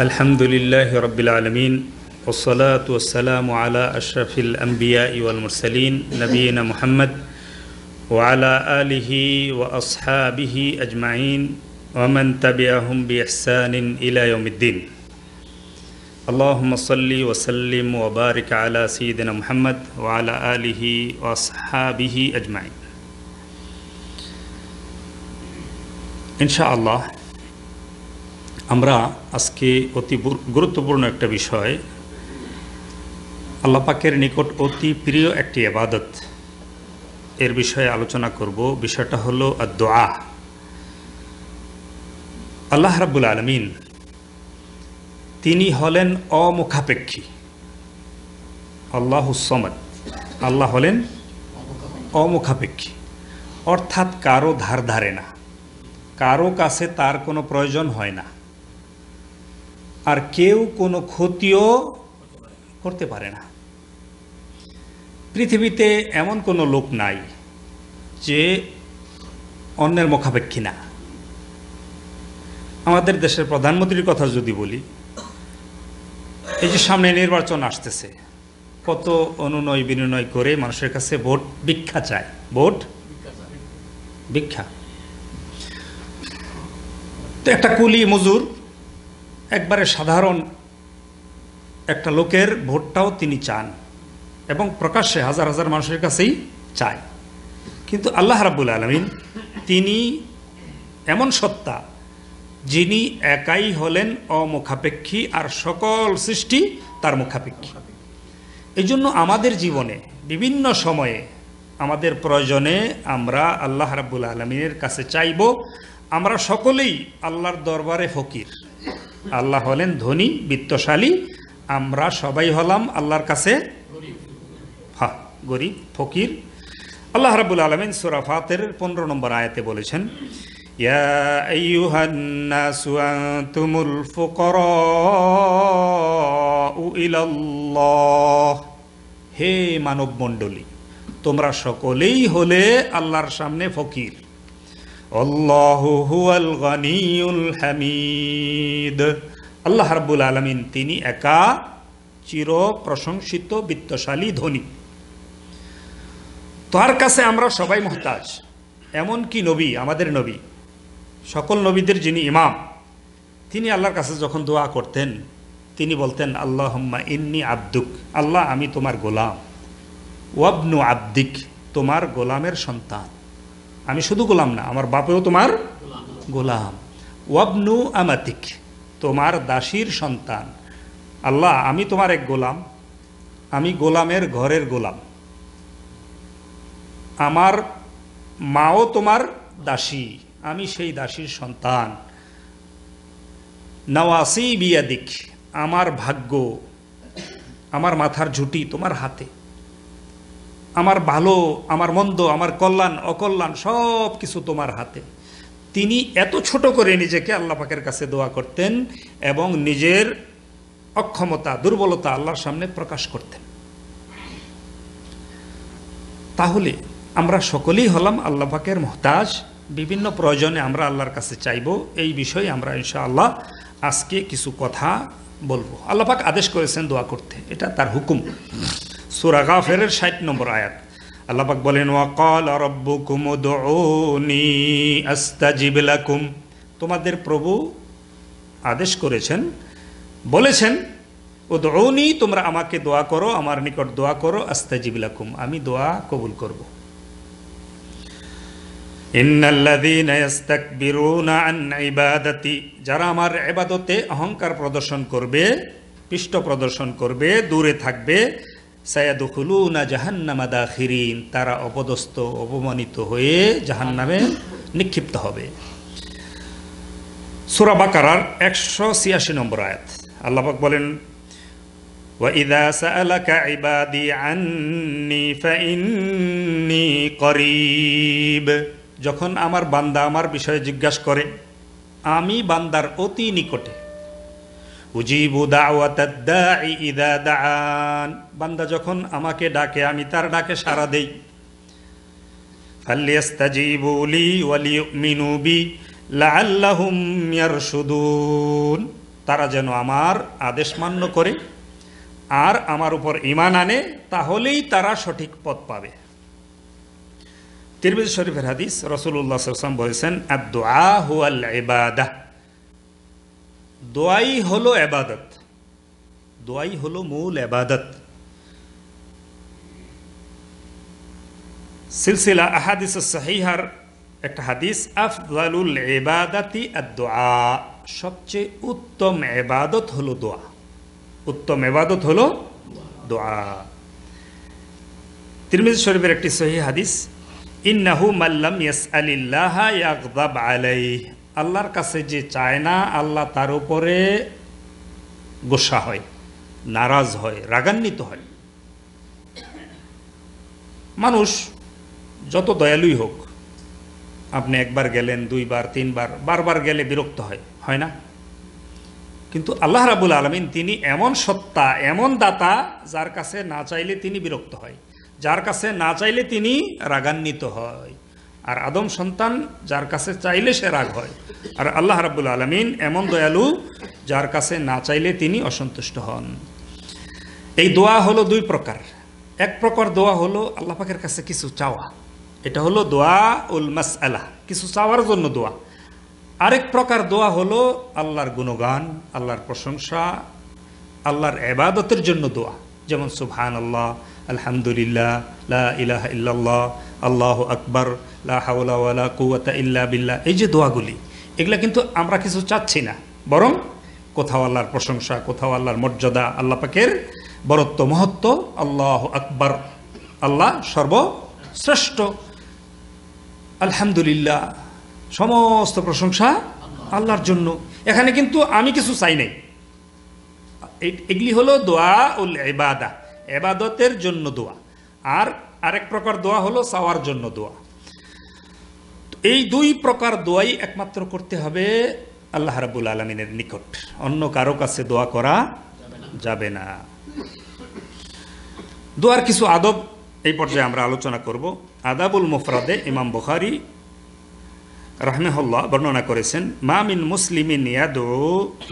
الحمد لله رب العالمين والصلاة والسلام على أشرف الأنبياء والمرسلين نبينا محمد وعلى آله وأصحابه أجمعين ومن تبعهم بإحسان إلى يوم الدين اللهم صل وسلم وبارك على سيدنا محمد وعلى آله وأصحابه أجمعين إن شاء الله আমরা আজকে অতি গুরুত্বপূর্ণ একটা বিষয় আল্লাপাকের নিকট অতি প্রিয় একটি আবাদত এর বিষয়ে আলোচনা করব বিষয়টা হলো দোয়া আল্লাহ রাবুল আলমিন তিনি হলেন অমুখাপেক্ষী আল্লাহুসমাদ আল্লাহ হলেন অমুখাপেক্ষী অর্থাৎ কারো ধার ধারে না কারো কাছে তার কোনো প্রয়োজন হয় না আর কেউ কোনো ক্ষতিও করতে পারে না পৃথিবীতে এমন কোনো লোক নাই যে অন্যের মুখাপেক্ষী না আমাদের দেশের প্রধানমন্ত্রীর কথা যদি বলি এই যে সামনে নির্বাচন আসতেছে কত অনুনয় বিনয় করে মানুষের কাছে ভোট ভিক্ষা চায় ভোট ভিক্ষা তো একটা কুলি মজুর একবারে সাধারণ একটা লোকের ভোটটাও তিনি চান এবং প্রকাশ্যে হাজার হাজার মানুষের কাছেই চায় কিন্তু আল্লাহ রাবুল আলমিন তিনি এমন সত্তা যিনি একাই হলেন অমুখাপেক্ষী আর সকল সৃষ্টি তার মুখাপেক্ষী এই জন্য আমাদের জীবনে বিভিন্ন সময়ে আমাদের প্রয়োজনে আমরা আল্লাহ রাবুল আলমিনের কাছে চাইব আমরা সকলেই আল্লাহর দরবারে ফকির আল্লাহ হলেন ধনী বিত্তশালী আমরা সবাই হলাম আল্লাহর কাছে হা গরিব ফকির আল্লাহ রাবুল আলমিন সুরাফাতের পনেরো নম্বর আয়াতে বলেছেন হে মানব মণ্ডলী তোমরা সকলেই হলে আল্লাহর সামনে ফকির হামিদ আল্লাহ রাবুল আলমিন তিনি একা চির প্রশংসিত বিত্তশালী ধনী তার কাছে আমরা সবাই মহতাজ এমনকি নবী আমাদের নবী সকল নবীদের যিনি ইমাম তিনি আল্লাহর কাছে যখন দোয়া করতেন তিনি বলতেন আল্লাহ ইন্নি আব্দুক আল্লাহ আমি তোমার গোলাম ওয়াবনু আব্দিক তোমার গোলামের সন্তান আমি শুধু গোলাম না আমার বাপেও তোমার গোলাম ওয়াবনু আমাতিক তোমার দাসীর সন্তান আল্লাহ আমি তোমার এক গোলাম আমি গোলামের ঘরের গোলাম আমার মাও তোমার দাসী আমি সেই দাসীর সন্তান নওয়াসি বিয়াদিক আমার ভাগ্য আমার মাথার ঝুটি তোমার হাতে আমার ভালো আমার মন্দ আমার কল্যাণ অকল্যাণ সব কিছু তোমার হাতে তিনি এত ছোট করে নিজেকে আল্লাহ পাকের কাছে দোয়া করতেন এবং নিজের অক্ষমতা দুর্বলতা আল্লাহর সামনে প্রকাশ করতেন তাহলে আমরা সকলেই হলাম আল্লাহ পাকের মহতাজ বিভিন্ন প্রয়োজনে আমরা আল্লাহর কাছে চাইব এই বিষয়ে আমরা আল্লাহ আজকে কিছু কথা বলবো আল্লাহ পাক আদেশ করেছেন দোয়া করতে এটা তার হুকুম সুরা গাফেরের ষাট নম্বর আয়াত আল্লাপাক বলেন ওয়াকাল রব্বুকুম দোনি আস্তাজিবিলাকুম তোমাদের প্রভু আদেশ করেছেন বলেছেন ও দৌনি তোমরা আমাকে দোয়া করো আমার নিকট দোয়া করো আস্তাজিবিলাকুম আমি দোয়া কবুল করবো যারা আমার এবাদতে অহংকার প্রদর্শন করবে পৃষ্ঠ প্রদর্শন করবে দূরে থাকবে সায়াদুখুলুনা জাহান্নামা দাখিরিন তারা অপদস্থ অপমানিত হয়ে জাহান্নামে নিক্ষিপ্ত হবে সুরা বাকারার একশো ছিয়াশি নম্বর আয়াত আল্লাহাক বলেন وَإِذَا سَأَلَكَ عِبَادِي عَنِّي فَإِنِّي قَرِيب যখন আমার বান্দা আমার বিষয়ে জিজ্ঞাসা করে আমি বান্দার অতি নিকটে উজিবু ইদা বান্দা যখন আমাকে ডাকে আমি তার ডাকে সাড়া দেই ফাল্লিয়াস্তাজিবুলি ওয়ালি মিনুবি ইয়ারশুদুন তারা যেন আমার আদেশ মান্য করে আর আমার উপর ইমান আনে তাহলেই তারা সঠিক পথ পাবে তিরমিজ শরীফের হাদিস রসুল্লাহ সাল্লাম বলেছেন আদা দোয়াই হলো এবাদত দোয়াই হলো মূল এবাদত সিলসিলা আহাদিস সাহিহার একটা হাদিস আফজালুল এবাদাতি দোয়া সবচেয়ে উত্তম এবাদত হলো দোয়া উত্তম এবাদত হলো দোয়া তিরমিজ শরীফের একটি সহি হাদিস ইন্নাহু মাল্লাম ইয়াস আলিল্লাহ ইয়াগদাব আলাইহি আল্লাহর কাছে যে চায় না আল্লাহ তার উপরে গোসা হয় নারাজ হয় রাগান্বিত হয় মানুষ যত দয়ালুই হোক আপনি একবার গেলেন দুইবার তিনবার বারবার গেলে বিরক্ত হয় হয় না কিন্তু আল্লাহ রাবুল আলমিন তিনি এমন সত্তা এমন দাতা যার কাছে না চাইলে তিনি বিরক্ত হয় যার কাছে না চাইলে তিনি রাগান্বিত হয় আর আদম সন্তান যার কাছে চাইলে সে রাগ হয় আর আল্লাহ রাবুল আলমিন এমন দয়ালু যার কাছে না চাইলে তিনি অসন্তুষ্ট হন এই দোয়া হলো দুই প্রকার এক প্রকার দোয়া হলো আল্লাহ কাছে কিছু চাওয়া এটা হলো দোয়া উল মাস আলাহ কিছু চাওয়ার জন্য দোয়া আরেক প্রকার দোয়া হলো আল্লাহর গুণগান আল্লাহর প্রশংসা আল্লাহর এবাদতের জন্য দোয়া যেমন সুবহান আল্লাহ আলহামদুলিল্লাহ লা ইলাহা ইল্লাল্লাহ আল্লাহ আকবর লা কুয়াতা ইল্লা বিল্লা এই যে দোয়াগুলি এগুলা কিন্তু আমরা কিছু চাচ্ছি না বরং কোথাও আল্লাহর প্রশংসা কোথাও আল্লাহর মর্যাদা আল্লাহ পাকের বরত্ব মহত্ব আল্লাহ আকবর আল্লাহ সর্বশ্রেষ্ঠ আলহামদুলিল্লাহ সমস্ত প্রশংসা আল্লাহর জন্য এখানে কিন্তু আমি কিছু চাই নাই এগুলি হলো দোয়া উল এবাদা এবাদতের জন্য দোয়া আর আরেক প্রকার দোয়া হলো চাওয়ার জন্য দোয়া এই দুই প্রকার দোয়াই একমাত্র করতে হবে আল্লাহ রাবুল আলমিনের নিকট অন্য কারো কাছে দোয়া করা যাবে না দোয়ার কিছু আদব এই পর্যায়ে আমরা আলোচনা করব আদাবুল মুফরাদে ইমাম বুখারি রাহমেহল্লা বর্ণনা করেছেন মা মিন মুসলিমিন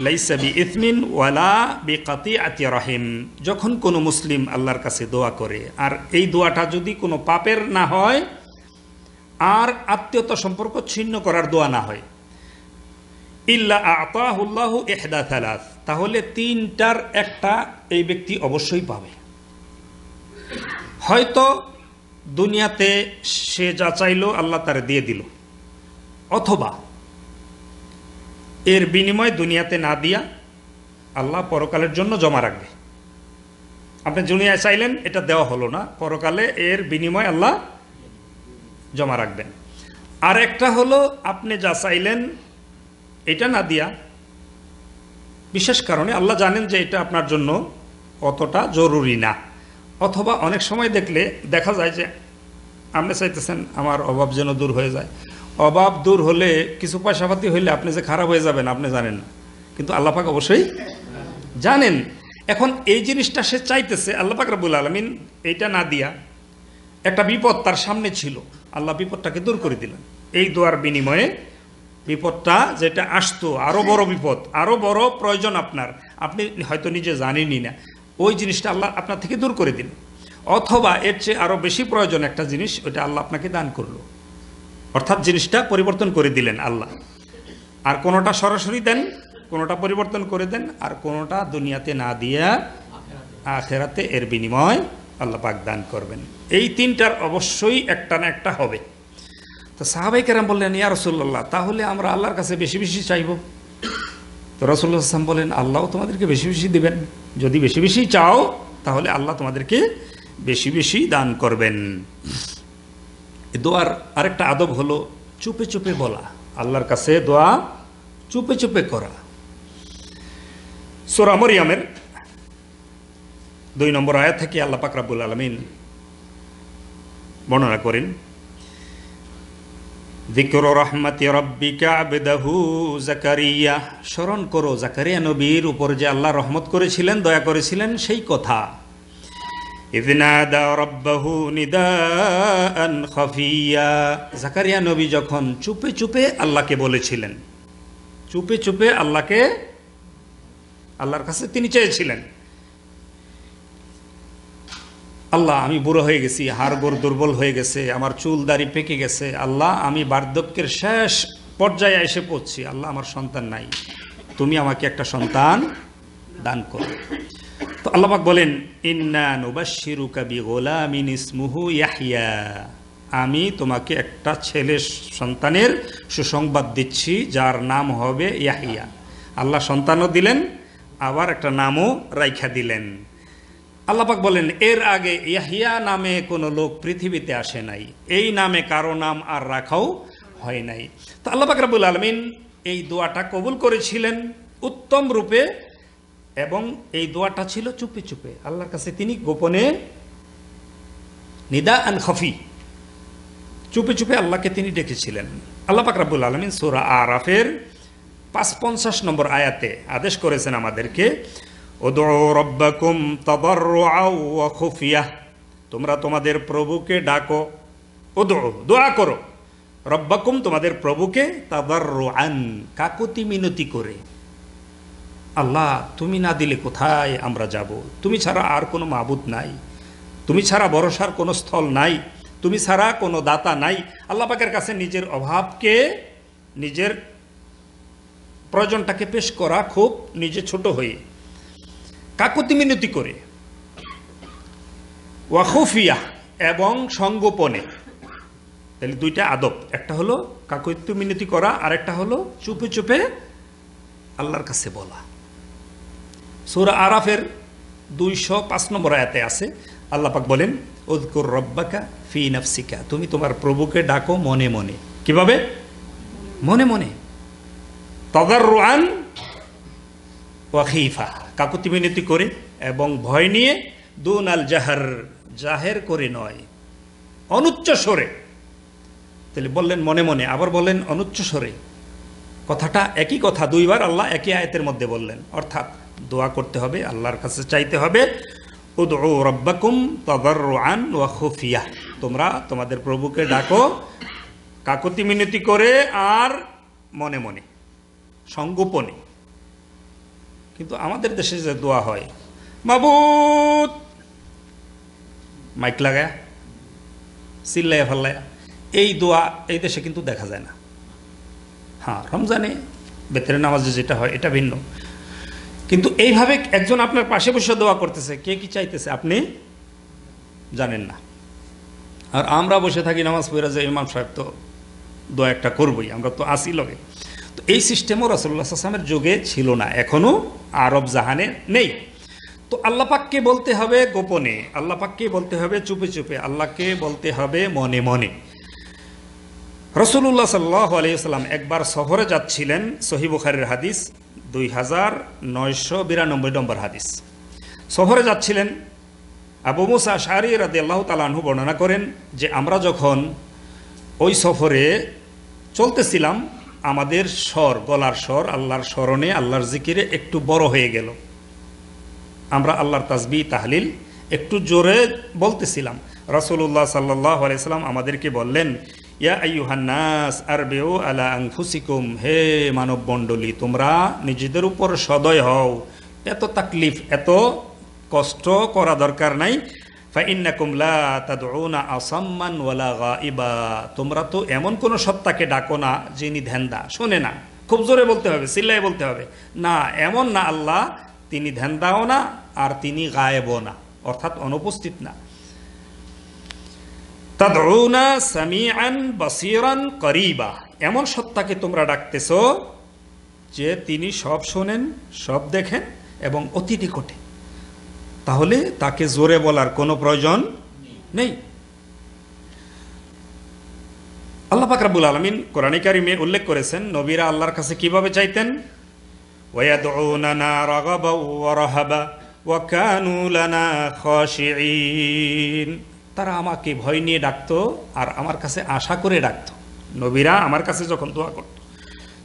লাইসাবি ইসমিন ওয়ালা বি কাতি আতি রাহিম যখন কোনো মুসলিম আল্লাহর কাছে দোয়া করে আর এই দোয়াটা যদি কোনো পাপের না হয় আর আত্মীয়তা সম্পর্ক ছিন্ন করার দোয়া না হয় ইল্লা আতাহুল্লাহ এহদা থালাস তাহলে তিনটার একটা এই ব্যক্তি অবশ্যই পাবে হয়তো দুনিয়াতে সে যা চাইল আল্লাহ তারা দিয়ে দিল অথবা এর বিনিময় দুনিয়াতে না দিয়া আল্লাহ পরকালের জন্য জমা রাখবে আপনি জুনিয়ায় চাইলেন এটা দেওয়া হলো না পরকালে এর বিনিময় আল্লাহ জমা রাখবেন আর একটা হলো আপনি যা চাইলেন এটা না দিয়া বিশেষ কারণে আল্লাহ জানেন যে এটা আপনার জন্য অতটা জরুরি না অথবা অনেক সময় দেখলে দেখা যায় যে আপনি চাইতেছেন আমার অভাব যেন দূর হয়ে যায় অভাব দূর হলে কিছু পয়সাপাতি হইলে আপনি যে খারাপ হয়ে যাবেন আপনি জানেন না কিন্তু আল্লাপাক অবশ্যই জানেন এখন এই জিনিসটা সে চাইতেছে আল্লাপাক রাবুল আলমিন এইটা না দিয়া একটা বিপদ তার সামনে ছিল আল্লাহ বিপদটাকে দূর করে দিলেন এই দোয়ার বিনিময়ে বিপদটা যেটা আসতো আরও বড় বিপদ আরও বড় প্রয়োজন আপনার আপনি হয়তো নিজে জানেনই না ওই জিনিসটা আল্লাহ আপনার থেকে দূর করে দিলেন অথবা এর চেয়ে আরও বেশি প্রয়োজন একটা জিনিস ওটা আল্লাহ আপনাকে দান করলো অর্থাৎ জিনিসটা পরিবর্তন করে দিলেন আল্লাহ আর কোনোটা সরাসরি দেন কোনোটা পরিবর্তন করে দেন আর কোনোটা দুনিয়াতে না দিয়া আখেরাতে এর বিনিময় আল্লাহ পাক দান করবেন এই তিনটার অবশ্যই একটা না একটা হবে তো সাহাবাই কেরাম বললেন ইয়া রসুল্লাহ তাহলে আমরা আল্লাহর কাছে বেশি বেশি চাইব তো রসুল্লাহ আসলাম বলেন আল্লাহ তোমাদেরকে বেশি বেশি দিবেন যদি বেশি বেশি চাও তাহলে আল্লাহ তোমাদেরকে বেশি বেশি দান করবেন দোয়ার আরেকটা আদব হলো চুপে চুপে বলা আল্লাহর কাছে দোয়া চুপে চুপে করা সোরা মরিয়ামের দুই নম্বর আয়াত থেকে আল্লাহ পাকরাবুল আলমিন বর্ণনা করেন ذكر رحمة ربك জাকারিয়া স্মরণ করো জাকারিয়া নবীর উপর যে আল্লাহ রহমত করেছিলেন দয়া করেছিলেন সেই কথা খফিয়া জাকারিয়া নবী যখন চুপে চুপে আল্লাহকে বলেছিলেন চুপে চুপে আল্লাহকে আল্লাহর কাছে তিনি চেয়েছিলেন আল্লাহ আমি বুড়ো হয়ে গেছি গোর দুর্বল হয়ে গেছে আমার চুল দাড়ি পেকে গেছে আল্লাহ আমি বার্ধক্যের শেষ পর্যায়ে এসে পড়ছি আল্লাহ আমার সন্তান নাই তুমি আমাকে একটা সন্তান দান করো তো আল্লাহ বলেন ইয়াহিয়া আমি তোমাকে একটা ছেলে সন্তানের সুসংবাদ দিচ্ছি যার নাম হবে ইয়াহিয়া আল্লাহ সন্তানও দিলেন আবার একটা নামও রাইখা দিলেন আল্লাপাক বলেন এর আগে ইয়াহিয়া নামে কোনো লোক পৃথিবীতে আসে নাই এই নামে কারো নাম আর রাখাও হয় নাই তো আল্লাপাক রাবুল আলমিন এই দোয়াটা কবুল করেছিলেন উত্তম রূপে এবং এই দোয়াটা ছিল চুপে চুপে আল্লাহর কাছে তিনি গোপনে নিদা আন খফি চুপে চুপে আল্লাহকে তিনি ডেকেছিলেন আল্লাপাক রাবুল আলমিন সুরা আরাফের পাঁচ পঞ্চাশ নম্বর আয়াতে আদেশ করেছেন আমাদেরকে রব্বাকুম তোমরা তোমাদের প্রভুকে ডাকো ও দোয়া করো রব্বাকুম তোমাদের প্রভুকে কাকুতি মিনতি করে আল্লাহ তুমি না দিলে কোথায় আমরা যাব তুমি ছাড়া আর কোনো মাবুদ নাই তুমি ছাড়া ভরসার কোনো স্থল নাই তুমি ছাড়া কোনো দাতা নাই আল্লাহ পাকের কাছে নিজের অভাবকে নিজের প্রয়োজনটাকে পেশ করা খুব নিজে ছোট হয়ে কাকুতি মিনতি করে ওয়াকুফিয়া এবং সঙ্গোপনে তাহলে দুইটা আদব একটা হলো কাকুতি মিনতি করা আর একটা হলো চুপে চুপে আল্লাহর কাছে বলা সৌরা আরাফের দুইশো পাঁচ নম্বর আয়াতে আছে আল্লাপাক বলেন ওদকুর রব্বাকা ফি নাফসিকা তুমি তোমার প্রভুকে ডাকো মনে মনে কিভাবে মনে মনে তদার রোয়ান ওয়াখিফা কাকুতি মিনতি করে এবং ভয় নিয়ে দুন আল জাহার জাহের করে নয় অনুচ্চ স্বরে তাহলে বললেন মনে মনে আবার বললেন অনুচ্চ স্বরে কথাটা একই কথা দুইবার আল্লাহ একই আয়তের মধ্যে বললেন অর্থাৎ দোয়া করতে হবে আল্লাহর কাছে চাইতে হবে উদউ রব্বাকুম তদর আন ওয়া খুফিয়া তোমরা তোমাদের প্রভুকে ডাকো কাকতি মিনতি করে আর মনে মনে সংগোপনে কিন্তু আমাদের দেশে যে দোয়া হয় মাবুত মাইক লাগায় চিল্লাইয়া ফাল্লায়া এই দোয়া এই দেশে কিন্তু দেখা যায় না হ্যাঁ রমজানে বেতরে নামাজে যেটা হয় এটা ভিন্ন কিন্তু এইভাবে একজন আপনার পাশে বসে দোয়া করতেছে কে কি চাইতেছে আপনি জানেন না আর আমরা বসে থাকি নামাজ পড়া যে ইমাম সাহেব তো দোয়া একটা করবই আমরা তো আসি লগে তো এই সিস্টেমও রসল্লা সাল্লামের যুগে ছিল না এখনও আরব জাহানে নেই তো আল্লাপাককে বলতে হবে গোপনে আল্লাপাককে বলতে হবে চুপে চুপে আল্লাহকে বলতে হবে মনে মনে রসুল্লাহ সাল্লাহ আলিয়াল্লাম একবার শহরে যাচ্ছিলেন সহিবুখারের হাদিস দুই হাজার নয়শো বিরানব্বই নম্বর হাদিস শহরে যাচ্ছিলেন আবু মুসা শাহরি রাদি আল্লাহ তালাহু বর্ণনা করেন যে আমরা যখন ওই সফরে চলতেছিলাম আমাদের স্বর গলার স্বর আল্লাহর স্মরণে আল্লাহর জিকিরে একটু বড় হয়ে গেল আমরা আল্লাহর তাজবি তাহলিল একটু জোরে বলতেছিলাম রসুল্লাহ সাল্লাহ আলাইসাল্লাম আমাদেরকে বললেন ইয়া আইহান্নাস আর বেউ আলা আংফুসিকুম হে মানব মণ্ডলী তোমরা নিজেদের উপর সদয় হও এত তাকলিফ এত কষ্ট করা দরকার নাই আসাম্মান ওয়ালা গাইবা তোমরা তো এমন কোনো সত্তাকে ডাকো না যিনি ধ্যানদা শোনে না খুব জোরে বলতে হবে সিল্লাই বলতে হবে না এমন না আল্লাহ তিনি ধ্যানদাও না আর তিনি গায়েবও না অর্থাৎ অনুপস্থিত না তাদৌনা সামিআন বাসিরান করিবা এমন সত্তাকে তোমরা ডাকতেছ যে তিনি সব শোনেন সব দেখেন এবং অতি নিকটে তাহলে তাকে জোরে বলার কোনো প্রয়োজন নেই আল্লাহ পাকরাবুল আলমিন কোরআনী কারিমে উল্লেখ করেছেন নবীরা আল্লাহর কাছে কিভাবে চাইতেন তারা আমাকে ভয় নিয়ে ডাকতো আর আমার কাছে আশা করে ডাকতো নবীরা আমার কাছে যখন দোয়া করত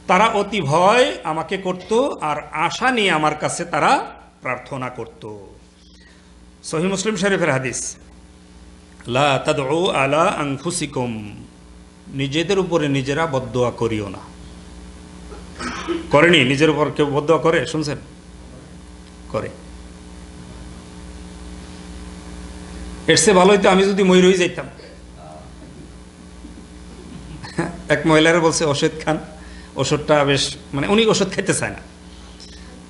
তারা অতি ভয় আমাকে করত আর আশা নিয়ে আমার কাছে তারা প্রার্থনা করতো সহি মুসলিম শরীফের হাদিস লা তাদউ আলা আংফুসিকুম নিজেদের উপরে নিজেরা বদোয়া করিও না করেনি নিজের উপর কেউ বদোয়া করে শুনছেন করে এর চেয়ে ভালো হইতো আমি যদি মই রয়ে যাইতাম এক মহিলারা বলছে ওষুধ খান ওষুধটা বেশ মানে উনি ওষুধ খেতে চায় না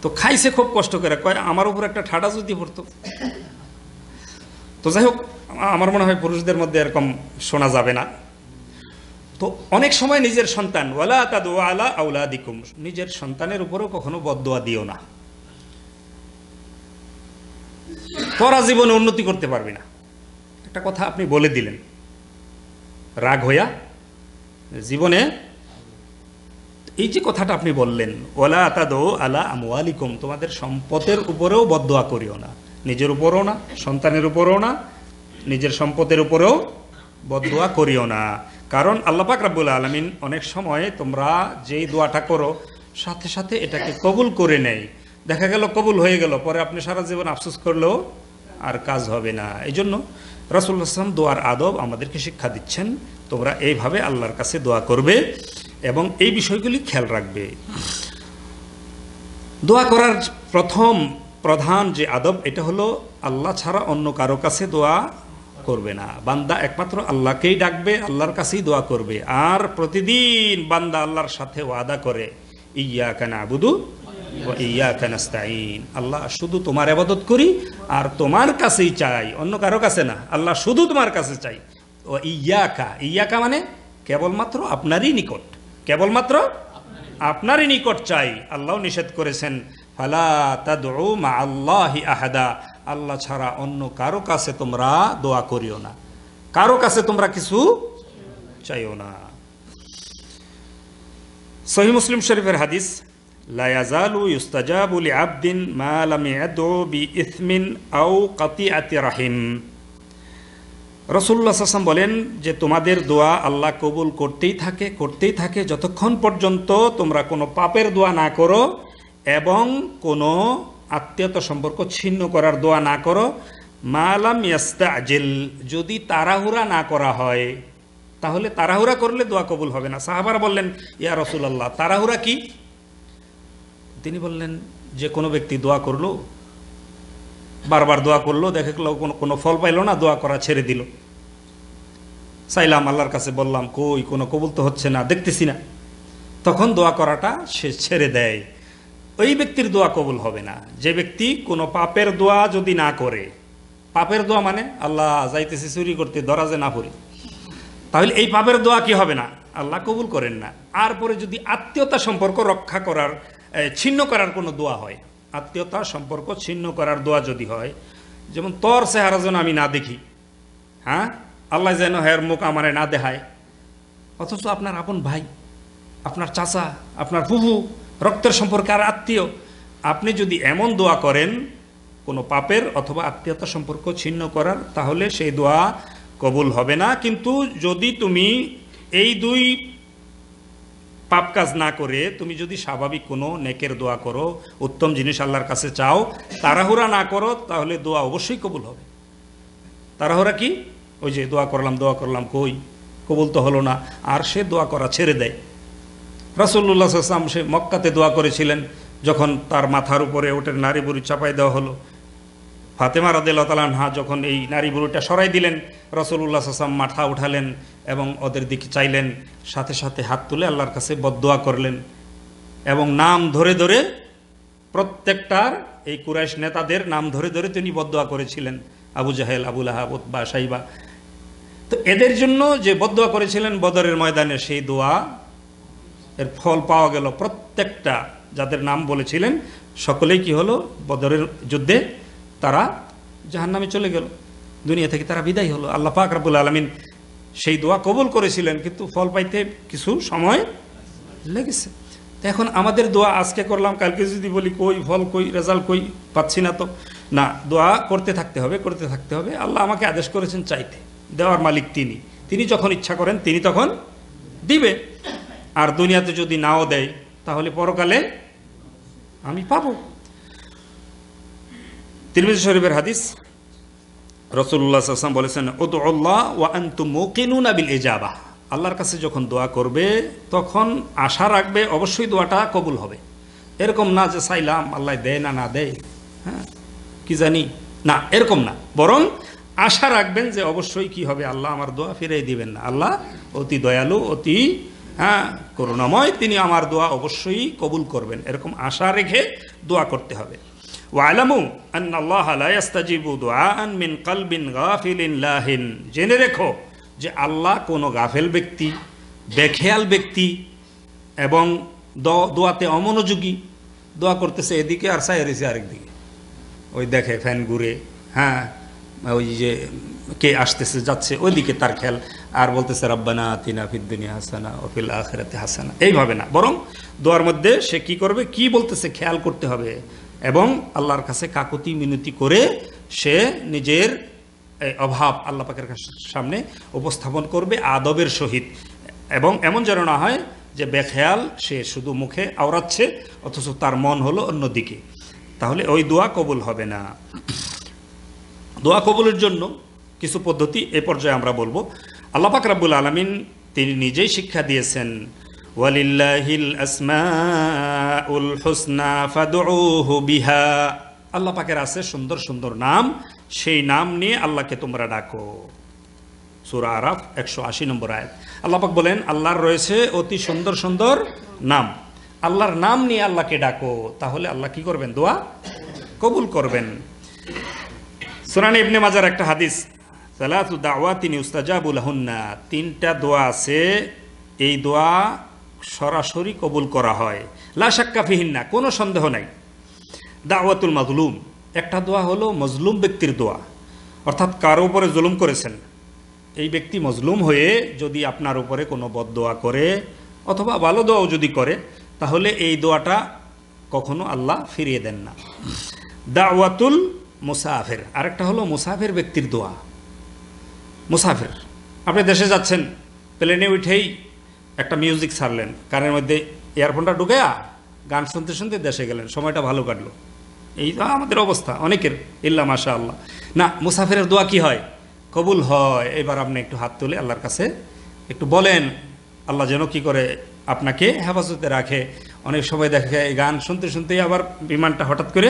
তো খাইছে খুব কষ্ট করে কয় আমার উপর একটা ঠাটা যদি পড়তো তো যাই হোক আমার মনে হয় পুরুষদের মধ্যে এরকম শোনা যাবে না তো অনেক সময় নিজের সন্তান ওয়ালা তাদু আলা আউলা দিকুম নিজের সন্তানের উপরেও কখনো বদোয়া দিও না তোরা জীবনে উন্নতি করতে পারবি না একটা কথা আপনি বলে দিলেন রাগ হইয়া জীবনে এই যে কথাটা আপনি বললেন ওলা আতাদ আলা আমওয়ালিকুম তোমাদের সম্পদের উপরেও বদোয়া করিও না নিজের উপরও না সন্তানের উপরও না নিজের সম্পদের উপরেও বদুয়া করিও না কারণ আল্লাপাক রাবুল আলমিন অনেক সময় তোমরা যেই দোয়াটা করো সাথে সাথে এটাকে কবুল করে নেয় দেখা গেল কবুল হয়ে গেল পরে আপনি সারা জীবন আফসোস করলেও আর কাজ হবে না এই জন্য রাসুল্লাহ আসলাম দোয়ার আদব আমাদেরকে শিক্ষা দিচ্ছেন তোমরা এইভাবে আল্লাহর কাছে দোয়া করবে এবং এই বিষয়গুলি খেয়াল রাখবে দোয়া করার প্রথম প্রধান যে আদব এটা হলো আল্লাহ ছাড়া অন্য কারো কাছে দোয়া করবে না বান্দা একমাত্র আল্লাহকেই ডাকবে আল্লাহর কাছেই দোয়া করবে আর প্রতিদিন বান্দা আল্লাহর সাথে ওয়াদা করে ইয়া কেন আবুদু ইয়া কেন আল্লাহ শুধু তোমার আবাদত করি আর তোমার কাছেই চাই অন্য কারো কাছে না আল্লাহ শুধু তোমার কাছে চাই ও ইয়াকা ইয়াকা মানে কেবলমাত্র আপনারই নিকট কেবলমাত্র আপনারই নিকট চাই আল্লাহ নিষেধ করেছেন ফালা তাদু মা আল্লাহি আহাদা আল্লাহ ছাড়া অন্য কারো কাছে তোমরা দোয়া করিও না কারো কাছে তোমরা কিছু চাইও না সহি মুসলিম শরীফের হাদিস লায়াজালু ইউস্তাজাবুল আবদিন মালামি বি ইসমিন আও কাতি রাহিম রসুল্লা সাসাম বলেন যে তোমাদের দোয়া আল্লাহ কবুল করতেই থাকে করতেই থাকে যতক্ষণ পর্যন্ত তোমরা কোনো পাপের দোয়া না করো এবং কোনো আত্মীয়তা সম্পর্ক ছিন্ন করার দোয়া না করো মালাম ইয়াস্তাজিল যদি তাড়াহুড়া না করা হয় তাহলে তাড়াহুড়া করলে দোয়া কবুল হবে না সাহাবারা বললেন ইয়া রসুলাল্লাহ তাড়াহুড়া কি তিনি বললেন যে কোনো ব্যক্তি দোয়া করলো বারবার দোয়া করলো দেখে কোনো কোনো ফল পাইলো না দোয়া করা ছেড়ে দিল চাইলাম আল্লাহর কাছে বললাম কই কোনো কবুল তো হচ্ছে না দেখতেছি না তখন দোয়া করাটা সে ছেড়ে দেয় ওই ব্যক্তির দোয়া কবুল হবে না যে ব্যক্তি কোনো পাপের দোয়া যদি না করে পাপের দোয়া মানে আল্লাহ যাইতেছে চুরি করতে দরাজে না পড়ি তাহলে এই পাপের দোয়া কি হবে না আল্লাহ কবুল করেন না আর পরে যদি আত্মীয়তা সম্পর্ক রক্ষা করার ছিন্ন করার কোনো দোয়া হয় আত্মীয়তা সম্পর্ক ছিন্ন করার দোয়া যদি হয় যেমন তর চেহারা যেন আমি না দেখি হ্যাঁ আল্লাহ যেন হের মুখ আমারে না দেখায় অথচ আপনার আপন ভাই আপনার চাচা আপনার ফুফু রক্তের সম্পর্কে আর আত্মীয় আপনি যদি এমন দোয়া করেন কোনো পাপের অথবা আত্মীয়তা সম্পর্ক ছিন্ন করার তাহলে সেই দোয়া কবুল হবে না কিন্তু যদি তুমি এই দুই পাপ কাজ না করে তুমি যদি স্বাভাবিক কোনো নেকের দোয়া করো উত্তম জিনিস আল্লাহর কাছে চাও তাড়াহুড়া না করো তাহলে দোয়া অবশ্যই কবুল হবে তাড়াহুড়া কি ওই যে দোয়া করলাম দোয়া করলাম কই কবুল তো হলো না আর সে দোয়া করা ছেড়ে দেয় রাসুল্লাহ আসলাম সে মক্কাতে দোয়া করেছিলেন যখন তার মাথার উপরে ওটার নারী বুড়ি চাপাই দেওয়া হলো ফাতেমা রাদেল্লা তালানহা যখন এই নারী বুড়িটা সরাই দিলেন রসুল্লাহ সাসাম মাথা উঠালেন এবং ওদের দিকে চাইলেন সাথে সাথে হাত তুলে আল্লাহর কাছে বদোয়া করলেন এবং নাম ধরে ধরে প্রত্যেকটার এই কুরাইশ নেতাদের নাম ধরে ধরে তিনি বদোয়া করেছিলেন আবু জাহেল আবুল আহাব উৎবা সাইবা তো এদের জন্য যে বদোয়া করেছিলেন বদরের ময়দানে সেই দোয়া এর ফল পাওয়া গেল প্রত্যেকটা যাদের নাম বলেছিলেন সকলেই কি হলো বদরের যুদ্ধে তারা জাহান নামে চলে গেল দুনিয়া থেকে তারা বিদায় হলো আল্লাহ পাক রাবুল আলমিন সেই দোয়া কবুল করেছিলেন কিন্তু ফল পাইতে কিছু সময় লেগেছে তো এখন আমাদের দোয়া আজকে করলাম কালকে যদি বলি কই ফল কই রেজাল্ট কই পাচ্ছি না তো না দোয়া করতে থাকতে হবে করতে থাকতে হবে আল্লাহ আমাকে আদেশ করেছেন চাইতে দেওয়ার মালিক তিনি তিনি যখন ইচ্ছা করেন তিনি তখন দিবে আর দুনিয়াতে যদি নাও দেয় তাহলে পরকালে আমি পাবো তিরমিজ শরীফের হাদিস রসুল্লাহ আসলাম বলেছেন ও তো আল্লাহ ওয়া আন্তু মোকিনুন আবিল এজাবা আল্লাহর কাছে যখন দোয়া করবে তখন আশা রাখবে অবশ্যই দোয়াটা কবুল হবে এরকম না যে চাইলাম আল্লাহ দেয় না না দেয় হ্যাঁ কি জানি না এরকম না বরং আশা রাখবেন যে অবশ্যই কি হবে আল্লাহ আমার দোয়া ফিরিয়ে দিবেন না আল্লাহ অতি দয়ালু অতি হ্যাঁ করুণাময় তিনি আমার দোয়া অবশ্যই কবুল করবেন এরকম আশা রেখে দোয়া করতে হবে ওয়ালামু আল্লাহ আলাইস্তাজিবু দোয়ান মিন কালবিন গাফিলিন লাহিন জেনে রেখো যে আল্লাহ কোনো গাফেল ব্যক্তি বেখেয়াল ব্যক্তি এবং দোয়াতে অমনোযোগী দোয়া করতেছে এদিকে আর সাই রয়েছে আরেকদিকে ওই দেখে ফ্যান ঘুরে হ্যাঁ ওই যে কে আসতেছে যাচ্ছে ওইদিকে তার খেয়াল আর বলতেছে রব্বানা তিনা ফিদ্দিনী হাসানা ওফিল আখেরাতে হাসানা এইভাবে না বরং দোয়ার মধ্যে সে কি করবে কি বলতেছে খেয়াল করতে হবে এবং আল্লাহর কাছে কাকুতি মিনতি করে সে নিজের অভাব আল্লাহ পাকের সামনে উপস্থাপন করবে আদবের সহিত এবং এমন যেন না হয় যে বেখেয়াল সে শুধু মুখে আওড়াচ্ছে অথচ তার মন হলো অন্যদিকে তাহলে ওই দোয়া কবুল হবে না দোয়া কবুলের জন্য কিছু পদ্ধতি এ পর্যায়ে আমরা বলবো আল্লাপাক রাবুল আলমিন তিনি নিজেই শিক্ষা দিয়েছেন ওয়ালিল্লাহিল আসমা উল হোসনা বিহা আল্লাহ পাকের আছে সুন্দর সুন্দর নাম সেই নাম নিয়ে আল্লাহকে তোমরা ডাকো সুরা আরাফ একশো আশি নম্বর আয়াত আল্লাপাক বলেন আল্লাহর রয়েছে অতি সুন্দর সুন্দর নাম আল্লাহর নাম নিয়ে আল্লাহকে ডাকো তাহলে আল্লাহ কি করবেন দোয়া কবুল করবেন সুরানি ইবনে মাজার একটা হাদিস সালাতু দাওয়া তিনি উস্তাজাবুল হন্না তিনটা দোয়া আছে এই দোয়া সরাসরি কবুল করা হয় লাশাক্কা ফিহিন্না কোনো সন্দেহ নাই দাওয়াতুল মাজলুম একটা দোয়া হলো মজলুম ব্যক্তির দোয়া অর্থাৎ কারো উপরে জুলুম করেছেন এই ব্যক্তি মজলুম হয়ে যদি আপনার উপরে কোনো বদ দোয়া করে অথবা ভালো দোয়াও যদি করে তাহলে এই দোয়াটা কখনো আল্লাহ ফিরিয়ে দেন না দাওয়াতুল মুসাফের আরেকটা হলো মুসাফের ব্যক্তির দোয়া মুসাফির আপনি দেশে যাচ্ছেন প্লেনে উঠেই একটা মিউজিক ছাড়লেন কানের মধ্যে ইয়ারফোনটা ঢুকেয়া গান শুনতে শুনতে দেশে গেলেন সময়টা ভালো কাটলো এই আমাদের অবস্থা অনেকের ইল্লা মাশা আল্লাহ না মুসাফিরের দোয়া কি হয় কবুল হয় এবার আপনি একটু হাত তুলে আল্লাহর কাছে একটু বলেন আল্লাহ যেন কি করে আপনাকে হেফাজতে রাখে অনেক সময় দেখা যায় গান শুনতে শুনতেই আবার বিমানটা হঠাৎ করে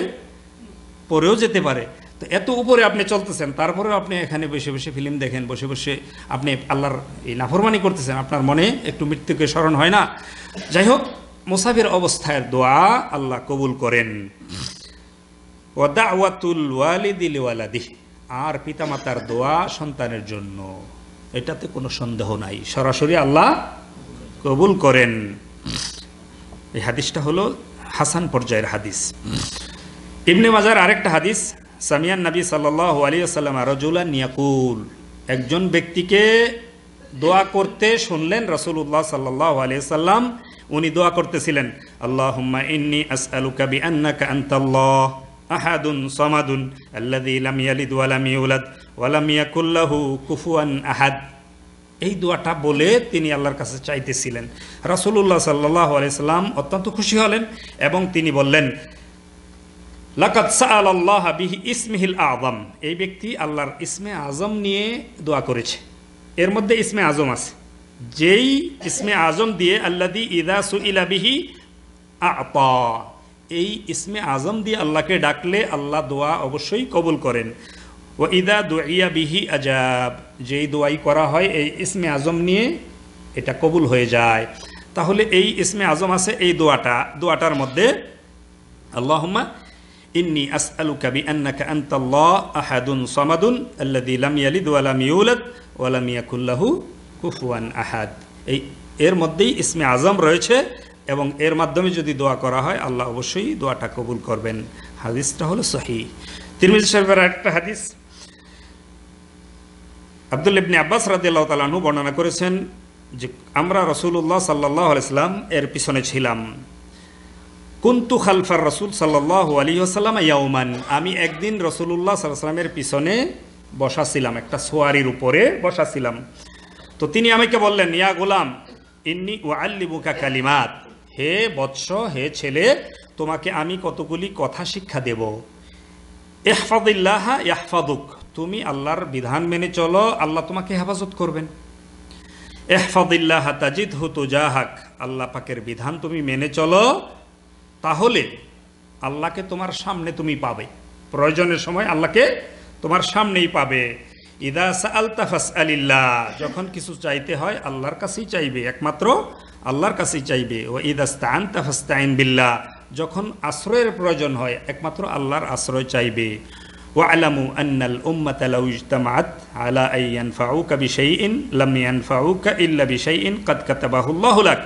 পরেও যেতে পারে তো এত উপরে আপনি চলতেছেন তারপরেও আপনি এখানে বসে বসে ফিল্ম দেখেন বসে বসে আপনি আল্লাহর এই নাফরমানি করতেছেন আপনার মনে একটু মৃত্যুকে স্মরণ হয় না যাই হোক মুসাফির অবস্থায় দোয়া আল্লাহ কবুল করেন ওয়াদাওয়াতুল ওয়ালিদিল ওয়ালাদিহ আর পিতামাতার দোয়া সন্তানের জন্য এটাতে কোনো সন্দেহ নাই সরাসরি আল্লাহ কবুল করেন এই হাদিসটা হলো হাসান পর্যায়ের হাদিস ইবনে মাজার আরেকটা হাদিস সামিয়ান নবী সাল্লাহ আলিয়াল্লাম রজুল্লা নিয়াকুল একজন ব্যক্তিকে দোয়া করতে শুনলেন রসুল উল্লাহ সাল্লাহ আলিয়াল্লাম উনি দোয়া করতেছিলেন আল্লাহ ইন্নি আলু বি আন্নাকা আনতাল্লাহ আহাদুন সমাদুন আল্লাযী লাম ইয়ালিদ ওয়া লাম ইউলাদ ওয়া লাম কুফুয়ান আহাদ এই দোয়াটা বলে তিনি আল্লাহর কাছে চাইতেছিলেন রাসূলুল্লাহ সাল্লাল্লাহু আলাইহি অত্যন্ত খুশি হলেন এবং তিনি বললেন লাকাত সাআল আল্লাহ বিহি ইসমিহিল আজম এই ব্যক্তি আল্লাহর ইসমে আজম নিয়ে দোয়া করেছে এর মধ্যে ইসমে আজম আছে যেই ইসমে আজম দিয়ে আল্লাদি ইদা সুইলা বিহি আপা এই ইসমে আজম দিয়ে আল্লাহকে ডাকলে আল্লাহ দোয়া অবশ্যই কবুল করেন ও ইদা দোয়া বিহি আজাব যেই দোয়াই করা হয় এই ইসমে আজম নিয়ে এটা কবুল হয়ে যায় তাহলে এই ইসমে আজম আছে এই দোয়াটা দোয়াটার মধ্যে আল্লাহম্মা ইন্নি আসআলুকা বিআন্নাকা আনতাল্লাহ আহাদুন সামাদুন আল্লাযী লাম ইয়ালিদ ওয়া লাম ইউলাদ ওয়া লাম ইয়াকুল লাহু কুফুয়ান আহাদ এই এর মধ্যেই ইসমে আজম রয়েছে এবং এর মাধ্যমে যদি দোয়া করা হয় আল্লাহ অবশ্যই দোয়াটা কবুল করবেন হাদিসটা হলো সহি তিরমিজি সাহেবের একটা হাদিস আব্দুল ইবনে আব্বাস রাদিল্লাহ তালাহু বর্ণনা করেছেন যে আমরা রসুল্লাহ সাল্লাহ আলাইসলাম এর পিছনে ছিলাম কুন্তু খালফার রসুল সাল্লাহ আলী আসাল্লাম ইয়াউমান আমি একদিন রসুল্লাহ সাল্লামের পিছনে বসাছিলাম একটা সোয়ারির উপরে বসাছিলাম তো তিনি আমাকে বললেন ইয়া গোলাম ইন্নি ও আল্লিবুকা কালিমাত হে বৎস হে ছেলে তোমাকে আমি কতগুলি কথা শিক্ষা দেব এহফাদুল্লাহ ইয়াহফাদুক তুমি আল্লাহর বিধান মেনে চলো আল্লাহ তোমাকে হেফাজত করবেন এহফাদুল্লাহ তাজিদ হুতু জাহাক আল্লাহ পাকের বিধান তুমি মেনে চলো তাহলে আল্লাহকে তোমার সামনে তুমি পাবে প্রয়োজনের সময় আল্লাহকে তোমার সামনেই পাবে ইদা আলতাফাস আলিল্লা যখন কিছু চাইতে হয় আল্লাহর কাছেই চাইবে একমাত্র আল্লাহর কাছেই চাইবে ও ইদাস্তান তাফাস্তাইন বিল্লাহ যখন আশ্রয়ের প্রয়োজন হয় একমাত্র আল্লাহর আশ্রয় চাইবে ও আলামু আন্নাল উম্মাত আলাউজতামাত আলা আই ফাউকা বিশাইন লাম ইয়ান ফাউকা ইল্লা ইন কাদ কাতাবাহুল্লাহুলাক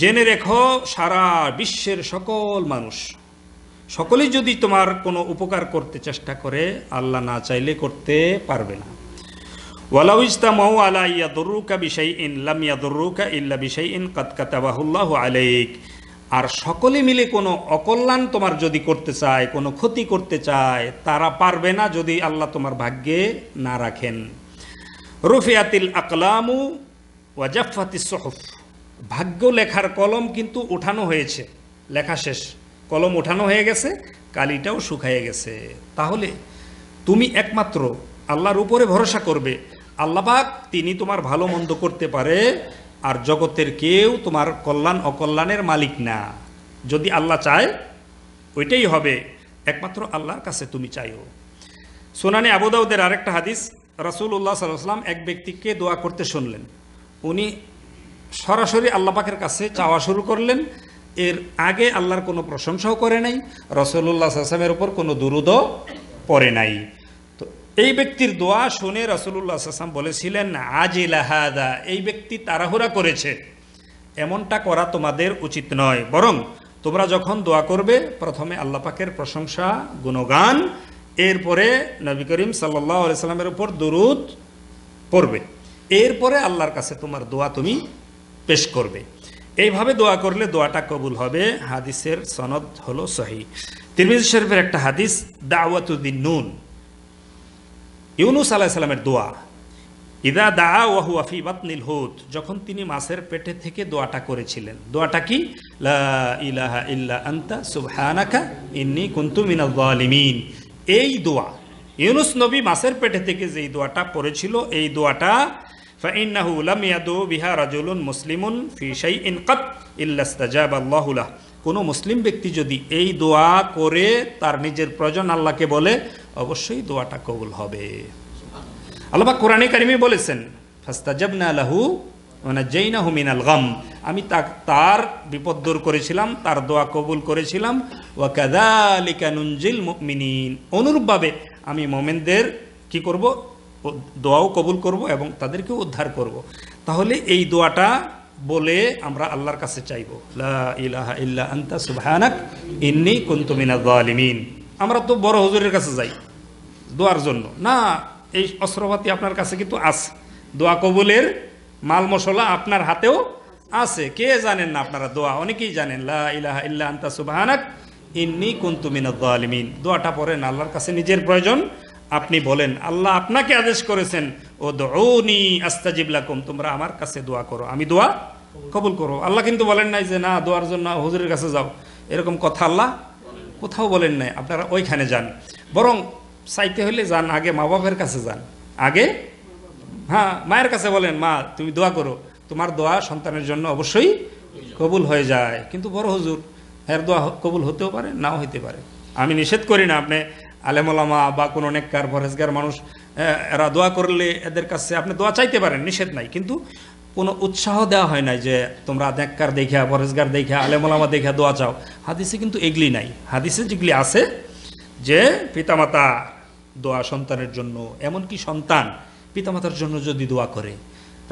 জেনে রেখো সারা বিশ্বের সকল মানুষ সকলেই যদি তোমার কোনো উপকার করতে চেষ্টা করে আল্লাহ না চাইলে করতে পারবে না ওয়ালাউ ইস্তামাউ আলা ইয়াদুরুকা বিষয় ইন লাম ইয়াদুরুকা ইল্লা বিষয় ইন কাতকাতাবাহুল্লাহ আলাইক আর সকলে মিলে কোনো অকল্যাণ তোমার যদি করতে চায় কোনো ক্ষতি করতে চায় তারা পারবে না যদি আল্লাহ তোমার ভাগ্যে না রাখেন রুফিয়াতিল আকলামু ওয়াজাফাতি সহফ ভাগ্য লেখার কলম কিন্তু ওঠানো হয়েছে লেখা শেষ কলম ওঠানো হয়ে গেছে কালিটাও শুকাইয়ে গেছে তাহলে তুমি একমাত্র আল্লাহর উপরে ভরসা করবে আল্লাপাক তিনি তোমার ভালো মন্দ করতে পারে আর জগতের কেউ তোমার কল্যাণ অকল্যাণের মালিক না যদি আল্লাহ চায় ওইটাই হবে একমাত্র আল্লাহর কাছে তুমি চাইও সোনানি আবুদাউদের আরেকটা হাদিস রাসুল উল্লাহ সাল্লাম এক ব্যক্তিকে দোয়া করতে শুনলেন উনি সরাসরি আল্লাপাকের কাছে চাওয়া শুরু করলেন এর আগে আল্লাহর কোনো প্রশংসাও করে নাই রসুল্লাহ আসলামের ওপর কোনো দুরুদ পড়ে নাই তো এই ব্যক্তির দোয়া শুনে রসুল্লাহ আসলাম বলেছিলেন আজিলাহাদা এই ব্যক্তি তাড়াহুড়া করেছে এমনটা করা তোমাদের উচিত নয় বরং তোমরা যখন দোয়া করবে প্রথমে আল্লাপাকের প্রশংসা গুণগান এরপরে নবী করিম সাল্লাহ আলাইসাল্লামের উপর দুরুদ পড়বে এরপরে আল্লাহর কাছে তোমার দোয়া তুমি পেশ করবে এইভাবে দোয়া করলে দোয়াটা কবুল হবে হাদিসের সনদ হলো সহি তিরমিজ শরীফের একটা হাদিস দাওয়াতুদ্দিন নুন ইউনুস আলাইসালামের দোয়া ইদা দা ওয়াহু আফি নীলহুত হুত যখন তিনি মাছের পেটে থেকে দোয়াটা করেছিলেন দোয়াটা কি লা ইলাহা ইল্লা আন্তা সুবহানাকা ইন্নি কুন্তু মিনাল জালিমিন এই দোয়া ইউনুস নবী মাছের পেটে থেকে যেই দোয়াটা পড়েছিল এই দোয়াটা ফাইন্নাহু লাম ইয়াদু বিহা রাজুলুন মুসলিমুন ফি শাইইন কাত ইল্লা ইস্তাজাব আল্লাহু লাহু কোনো মুসলিম ব্যক্তি যদি এই দোয়া করে তার নিজের প্রয়োজন আল্লাহকে বলে অবশ্যই দোয়াটা কবুল হবে আল্লাহ কোরআনে কারিমি বলেছেন ফাস্তাজাবনা আলাহু জৈনা হুমিন আল গম আমি তার বিপদ দূর করেছিলাম তার দোয়া কবুল করেছিলাম ওয়াকাদা আলিকানুঞ্জিল মিনিন অনুরূপভাবে আমি মোমেনদের কি করব দোয়াও কবুল করব এবং তাদেরকেও উদ্ধার করব। তাহলে এই দোয়াটা বলে আমরা আল্লাহর কাছে চাইব ইলাহা আন্তা ইন্নি কুন্তুমিনা আমরা তো বড় হজুরের কাছে যাই দোয়ার জন্য না এই অস্ত্রপাতি আপনার কাছে কিন্তু আছে দোয়া কবুলের মাল মশলা আপনার হাতেও আছে কে জানেন না আপনারা দোয়া অনেকেই জানেন লা ইল্লা আন্তা সুবহানাক ইন্নি কুন্তুমিনা জালিমিন দোয়াটা পড়েন আল্লাহর কাছে নিজের প্রয়োজন আপনি বলেন আল্লাহ আপনাকে আদেশ করেছেন ও দৌনি আস্তাজিবলাকুম তোমরা আমার কাছে দোয়া করো আমি দোয়া কবুল করো আল্লাহ কিন্তু বলেন নাই যে না দোয়ার জন্য হুজুরের কাছে যাও এরকম কথা আল্লাহ কোথাও বলেন নাই আপনারা ওইখানে যান বরং চাইতে হলে যান আগে মা বাপের কাছে যান আগে হ্যাঁ মায়ের কাছে বলেন মা তুমি দোয়া করো তোমার দোয়া সন্তানের জন্য অবশ্যই কবুল হয়ে যায় কিন্তু বড় হুজুর হ্যাঁ দোয়া কবুল হতেও পারে নাও হইতে পারে আমি নিষেধ করি না আপনি আলেমলামা বা কোনো নেককার ভরেসগার মানুষ এরা দোয়া করলে এদের কাছে আপনি দোয়া চাইতে পারেন নিষেধ নাই কিন্তু কোনো উৎসাহ দেওয়া হয় নাই যে তোমরা নেককার দেখা ভরেসগার দেখা আলেমলামা দেখা দোয়া চাও হাদিসে কিন্তু এগলি নাই হাদিসে যেগুলি আছে যে পিতামাতা দোয়া সন্তানের জন্য এমনকি সন্তান পিতামাতার জন্য যদি দোয়া করে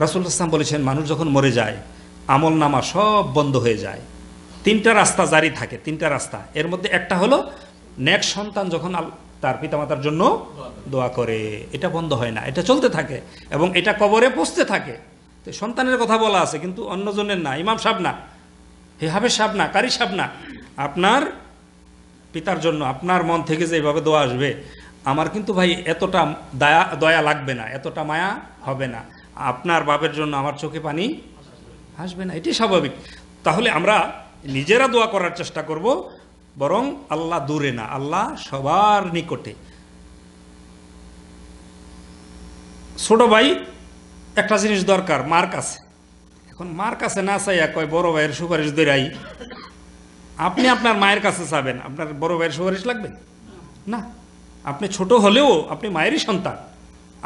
রাসুল ইসলাম বলেছেন মানুষ যখন মরে যায় আমল নামা সব বন্ধ হয়ে যায় তিনটা রাস্তা জারি থাকে তিনটা রাস্তা এর মধ্যে একটা হলো নেক সন্তান যখন তার পিতামাতার জন্য দোয়া করে এটা বন্ধ হয় না এটা চলতে থাকে এবং এটা কবরে পৌঁছতে থাকে তো সন্তানের কথা বলা আছে কিন্তু অন্যজনের না ইমাম সাহ না হে হাবে সাহেব না কারি সাহেব না আপনার পিতার জন্য আপনার মন থেকে যে এভাবে দোয়া আসবে আমার কিন্তু ভাই এতটা দয়া দয়া লাগবে না এতটা মায়া হবে না আপনার বাপের জন্য আমার চোখে পানি আসবে না এটি স্বাভাবিক তাহলে আমরা নিজেরা দোয়া করার চেষ্টা করব বরং আল্লাহ দূরে না আল্লাহ সবার নিকটে ছোট ভাই একটা জিনিস দরকার মার কাছে এখন মার কাছে না চাইয়া কয় বড় ভাইয়ের সুপারিশ দেরাই আপনি আপনার মায়ের কাছে চাবেন আপনার বড় ভাইয়ের সুপারিশ লাগবে না আপনি ছোট হলেও আপনি মায়েরই সন্তান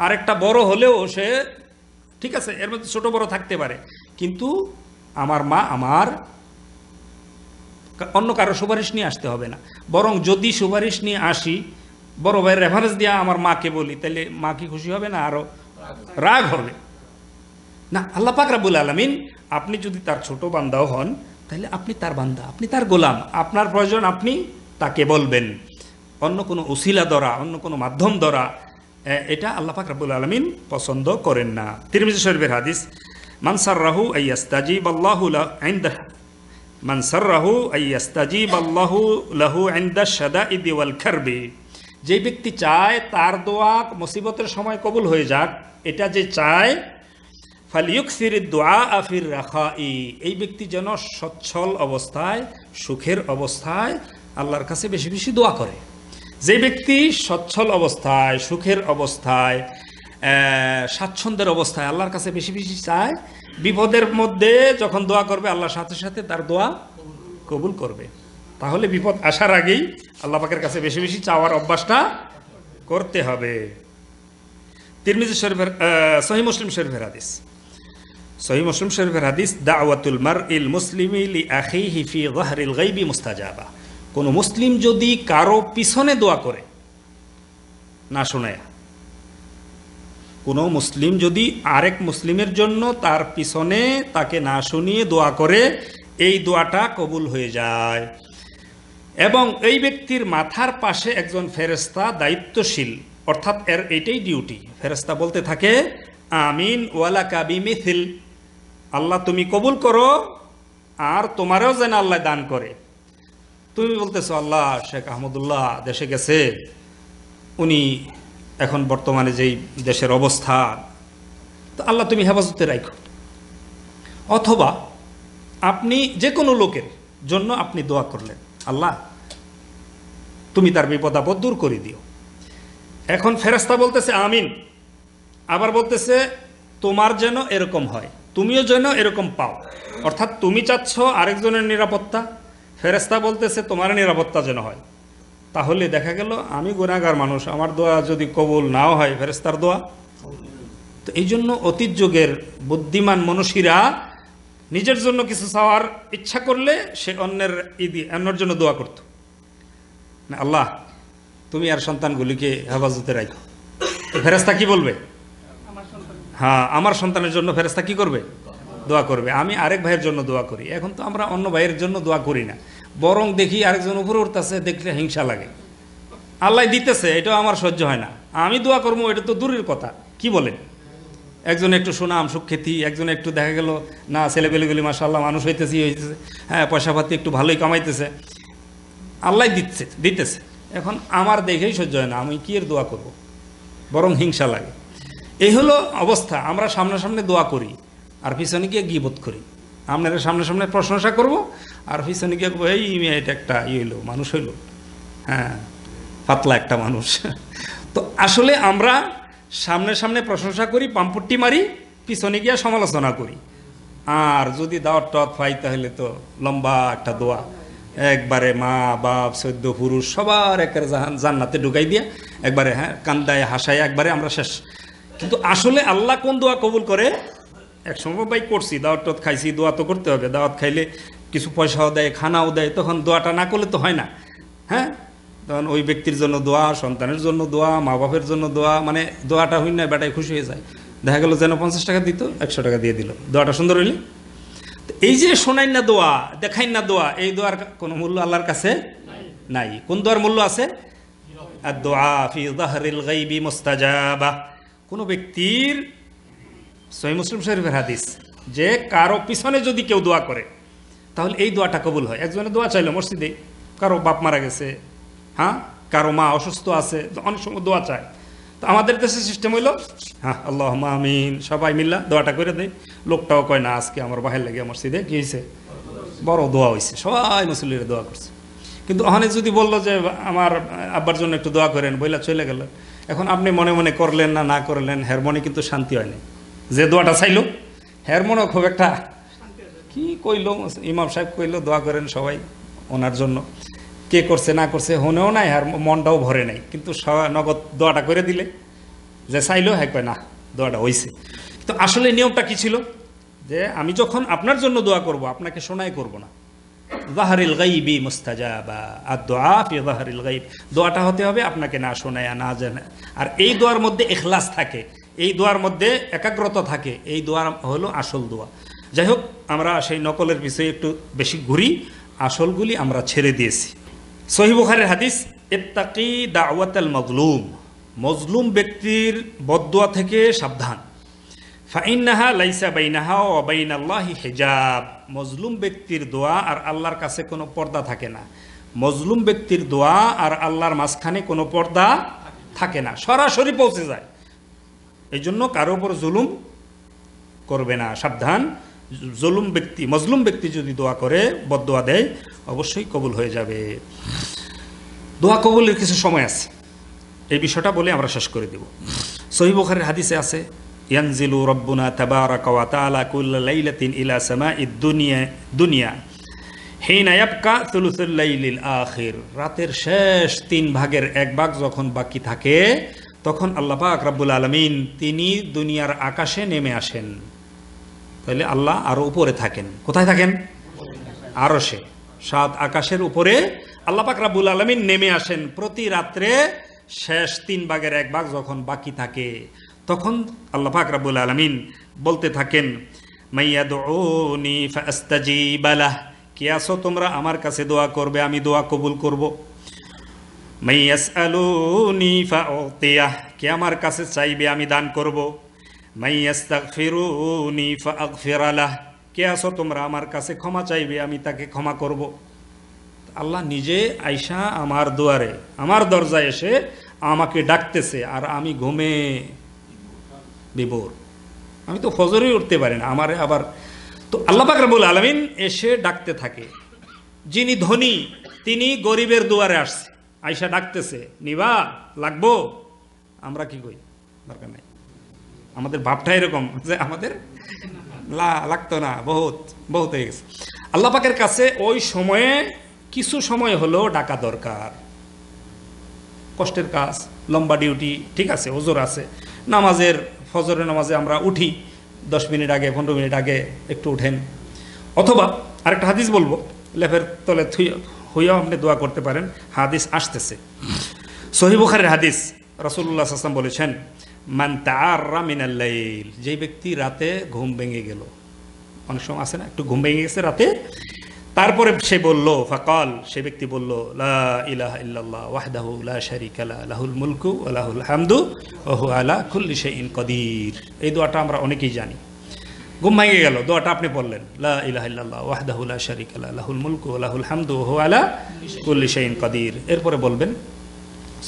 আর একটা বড় হলেও সে ঠিক আছে এর মধ্যে ছোট বড় থাকতে পারে কিন্তু আমার মা আমার অন্য কারো সুপারিশ নিয়ে আসতে হবে না বরং যদি সুপারিশ নিয়ে আসি বড় ভাই রেফারেন্স দিয়ে আমার মাকে বলি তাহলে মা কি খুশি হবে না আরও রাগ হবে না আল্লাহ পাক রাবুল আলমিন আপনি যদি তার ছোট বান্দাও হন তাহলে আপনি তার বান্দা আপনি তার গোলাম আপনার প্রয়োজন আপনি তাকে বলবেন অন্য কোনো উসিলা দ্বারা অন্য কোনো মাধ্যম দ্বারা এটা আল্লাহ পাক রাবুল আলমিন পছন্দ করেন না তিরমিজ শরীফের হাদিস মানসার রাহু ইয়াস্তাজিব আল্লাহুল আইন্দা মানসাররাহু আইয়াস্তাজিব আল্লাহু লাহু আইন্দা সাদা ইদি ওয়াল খারবি যে ব্যক্তি চায় তার দোয়া মুসিবতের সময় কবুল হয়ে যাক এটা যে চায় ফালিউকসির দোয়া আফির রাখা ই এই ব্যক্তি যেন সচ্ছল অবস্থায় সুখের অবস্থায় আল্লাহর কাছে বেশি বেশি দোয়া করে যে ব্যক্তি সচ্ছল অবস্থায় সুখের অবস্থায় স্বাচ্ছন্দ্যের অবস্থায় আল্লাহর কাছে বেশি বেশি চায় বিপদের মধ্যে যখন দোয়া করবে আল্লাহর সাথে সাথে তার দোয়া কবুল করবে তাহলে বিপদ আসার আগেই আল্লাহ পাকের কাছে বেশি বেশি চাওয়ার অভ্যাসটা করতে হবে তিরমিজি শরীফের সহি মুসলিম শরীফের হাদিস সহি মুসলিম শরীফের হাদিস দাওয়াতুল মার ইল মুসলিম ইল আখি হিফি গহরিল গাইবি মুস্তাজাবা কোনো মুসলিম যদি কারো পিছনে দোয়া করে না শোনায় কোনো মুসলিম যদি আরেক মুসলিমের জন্য তার পিছনে তাকে না শুনিয়ে দোয়া করে এই দোয়াটা কবুল হয়ে যায় এবং এই ব্যক্তির মাথার পাশে একজন ফেরেস্তা দায়িত্বশীল অর্থাৎ এর এটাই ডিউটি ফেরেস্তা বলতে থাকে আমিন ওয়ালা কাবি মিথিল আল্লাহ তুমি কবুল করো আর তোমারও যেন আল্লাহ দান করে তুমি বলতেছো আল্লাহ শেখ আহমদুল্লাহ দেশে গেছে উনি এখন বর্তমানে যেই দেশের অবস্থা তো আল্লাহ তুমি হেফাজতে রাখো অথবা আপনি যে কোনো লোকের জন্য আপনি দোয়া করলেন আল্লাহ তুমি তার বিপদ আপদ দূর করে দিও এখন ফেরাস্তা বলতেছে আমিন আবার বলতেছে তোমার যেন এরকম হয় তুমিও যেন এরকম পাও অর্থাৎ তুমি চাচ্ছ আরেকজনের নিরাপত্তা ফেরেস্তা বলতেছে তোমার নিরাপত্তা যেন হয় তাহলে দেখা গেল আমি গুণাগার মানুষ আমার দোয়া যদি কবুল নাও হয় ফেরেস্তার দোয়া তো এই জন্য অতীত যুগের বুদ্ধিমান মনুষীরা নিজের জন্য কিছু চাওয়ার ইচ্ছা করলে সে অন্যের ইদি অন্যর জন্য দোয়া করত না আল্লাহ তুমি আর সন্তানগুলিকে হেফাজতে রাখো তো ফেরেস্তা কি বলবে হ্যাঁ আমার সন্তানের জন্য ফেরেস্তা কি করবে দোয়া করবে আমি আরেক ভাইয়ের জন্য দোয়া করি এখন তো আমরা অন্য ভাইয়ের জন্য দোয়া করি না বরং দেখি আরেকজন উপরে উঠতেছে দেখলে হিংসা লাগে আল্লাহ দিতেছে এটাও আমার সহ্য হয় না আমি দোয়া করবো এটা তো দূরের কথা কি বলেন একজন একটু সুনাম সুখ্যাতি একজন একটু দেখা গেল না ছেলে ছেলেপেলেগুলি মাসাল্লাহ মানুষ হইতেছি হইতেছে হ্যাঁ পয়সা পাতি একটু ভালোই কামাইতেছে আল্লাহ দিচ্ছে দিতেছে এখন আমার দেখেই সহ্য হয় না আমি কি এর দোয়া করব। বরং হিংসা লাগে এই হলো অবস্থা আমরা সামনাসামনি দোয়া করি আর পিছনে গিয়ে গিবোধ করি আপনারা সামনে সামনে প্রশংসা করবো আর পিছনে গিয়ে এই মেয়েটা একটা ইয়ে হইলো মানুষ হইলো হ্যাঁ পাতলা একটা মানুষ তো আসলে আমরা সামনে সামনে প্রশংসা করি পাম্পুট্টি মারি পিছনে গিয়া সমালোচনা করি আর যদি দাওয়াত টাওয়াত পাই তাহলে তো লম্বা একটা দোয়া একবারে মা বাপ সদ্য পুরুষ সবার একের জান্নাতে ঢুকাই দিয়া একবারে হ্যাঁ কান্দায় হাসায় একবারে আমরা শেষ কিন্তু আসলে আল্লাহ কোন দোয়া কবুল করে এক সময় বাই করছি দাওয়াত টত খাইছি দোয়া তো করতে হবে দাওয়াত খাইলে কিছু পয়সাও দেয় খানাও দেয় তখন দোয়াটা না করলে তো হয় না হ্যাঁ তখন ওই ব্যক্তির জন্য দোয়া সন্তানের জন্য দোয়া মা বাপের জন্য দোয়া মানে দোয়াটা হই না বেটায় খুশি হয়ে যায় দেখা গেল যেন পঞ্চাশ টাকা দিত একশো টাকা দিয়ে দিল দোয়াটা সুন্দর হইলে এই যে শোনাই না দোয়া দেখাই না দোয়া এই দোয়ার কোনো মূল্য আল্লাহর কাছে নাই কোন দোয়ার মূল্য আছে আর দোয়া ফি দাহরিল গাইবি কোনো ব্যক্তির সহি মুসলিম শরীফের হাদিস যে কারো পিছনে যদি কেউ দোয়া করে তাহলে এই দোয়াটা কবুল হয় একজনে দোয়া চাইলো মসজিদে কারো বাপ মারা গেছে হ্যাঁ কারো মা অসুস্থ আছে অনেক সময় দোয়া চায় তো আমাদের দেশে সিস্টেম হইলো হ্যাঁ আল্লাহ মামিন সবাই মিল্লা দোয়াটা করে দেয় লোকটাও কয় না আজকে আমার বাহির লাগে মসজিদে কী হয়েছে বড় দোয়া হয়েছে সবাই মুসল্লিরা দোয়া করছে কিন্তু ওখানে যদি বললো যে আমার আব্বার জন্য একটু দোয়া করেন বইলা চলে গেল এখন আপনি মনে মনে করলেন না না করলেন হের মনে কিন্তু শান্তি হয়নি যে দোয়াটা চাইলো হ্যার মনে খুব একটা কি কইলো ইমাম সাহেব কইলো দোয়া করেন সবাই ওনার জন্য কে করছে না করছে হনেও নাই আর মনটাও ভরে নাই কিন্তু নগদ দোয়াটা করে দিলে যে চাইলো হ্যাঁ কয় না দোয়াটা হয়েছে তো আসলে নিয়মটা কি ছিল যে আমি যখন আপনার জন্য দোয়া করব আপনাকে শোনাই করব না জাহারিল গাইবি মুস্তাজা বা আর দোয়া ফি জাহারিল গাইব দোয়াটা হতে হবে আপনাকে না শোনায় না জানায় আর এই দোয়ার মধ্যে এখলাস থাকে এই দোয়ার মধ্যে একাগ্রতা থাকে এই দোয়া হলো আসল দোয়া যাই হোক আমরা সেই নকলের বিষয়ে একটু বেশি ঘুরি আসলগুলি আমরা ছেড়ে দিয়েছি সহিবুখারের হাদিস এত্তাকি দাওয়াতাল মজলুম মজলুম ব্যক্তির বদোয়া থেকে সাবধান ফাইনাহা লাইসা বাইনাহা ও বাইন আল্লাহ হেজাব মজলুম ব্যক্তির দোয়া আর আল্লাহর কাছে কোনো পর্দা থাকে না মজলুম ব্যক্তির দোয়া আর আল্লাহর মাঝখানে কোনো পর্দা থাকে না সরাসরি পৌঁছে যায় এই জন্য কারো ওপর জুলুম করবে না সাবধান জুলুম ব্যক্তি মজলুম ব্যক্তি যদি দোয়া করে বদোয়া দেয় অবশ্যই কবুল হয়ে যাবে দোয়া কবুলের কিছু সময় আছে এই বিষয়টা বলে আমরা শেষ করে দেব সহিবখারের হাদিসে আছে ইয়ানজিলু রব্বুনা তাবারাকা ওয়া তাআলা কুল্লা লাইলাতিন ইলা সামাঈদ দুনিয়া দুনিয়া হিনা ইয়াবকা আখির রাতের শেষ তিন ভাগের এক ভাগ যখন বাকি থাকে তখন পাক রাব্বুল আলমিন তিনি দুনিয়ার আকাশে নেমে আসেন তাহলে আল্লাহ আরও উপরে থাকেন কোথায় থাকেন আরো সে সাত আকাশের উপরে পাক রাবুল আলমিন নেমে আসেন প্রতি রাত্রে শেষ তিন ভাগের এক ভাগ যখন বাকি থাকে তখন পাক রাবুল আলমিন বলতে থাকেন মাইয়া কে আসো তোমরা আমার কাছে দোয়া করবে আমি দোয়া কবুল করবো মাইয়াস আলুনি ফাওতিয়া কে আমার কাছে চাইবে আমি দান করব মাইয়াস তাগফিরুনি ফাগফিরালাহ কে আসো তোমরা আমার কাছে ক্ষমা চাইবে আমি তাকে ক্ষমা করব আল্লাহ নিজে আয়সা আমার দুয়ারে আমার দরজায় এসে আমাকে ডাকতেছে আর আমি ঘুমে বিবর আমি তো ফজরেই উঠতে পারি না আমার আবার তো আল্লাহ পাকরাবুল আলমিন এসে ডাকতে থাকে যিনি ধনী তিনি গরিবের দুয়ারে আসছে আয়সা ডাকতেছে নিবা লাগবো আমরা কি কই দরকার নাই আমাদের ভাবটা এরকম যে আমাদের লা লাগতো না বহুত বহুত হয়ে গেছে আল্লাপাকের কাছে ওই সময়ে কিছু সময় হলো ডাকা দরকার কষ্টের কাজ লম্বা ডিউটি ঠিক আছে ওজোর আছে নামাজের ফজরের নামাজে আমরা উঠি দশ মিনিট আগে পনেরো মিনিট আগে একটু উঠেন অথবা আরেকটা হাদিস বলবো লেফের তলে থুই হইয়াও আপনি দোয়া করতে পারেন হাদিস আসতেছে সহিবুখারের হাদিস রসুল্লাহ আসলাম বলেছেন মান তাররা মিনাল্লাইল যেই ব্যক্তি রাতে ঘুম ভেঙে গেল অনেক সময় আসে না একটু ঘুম ভেঙে গেছে রাতে তারপরে সে বলল ফকাল সে ব্যক্তি বলল লা ইলাহা ইল্লাল্লাহ ওয়াহদাহু লা শারীকা লা লাহুল মুলকু ওয়া লাহুল হামদু ওয়া হুয়া আলা কুল্লি শাইইন কদির এই দোয়াটা আমরা অনেকেই জানি ঘুম ভাঙে গেল দোয়াটা আপনি পড়লেন লা কাদির এরপরে বলবেন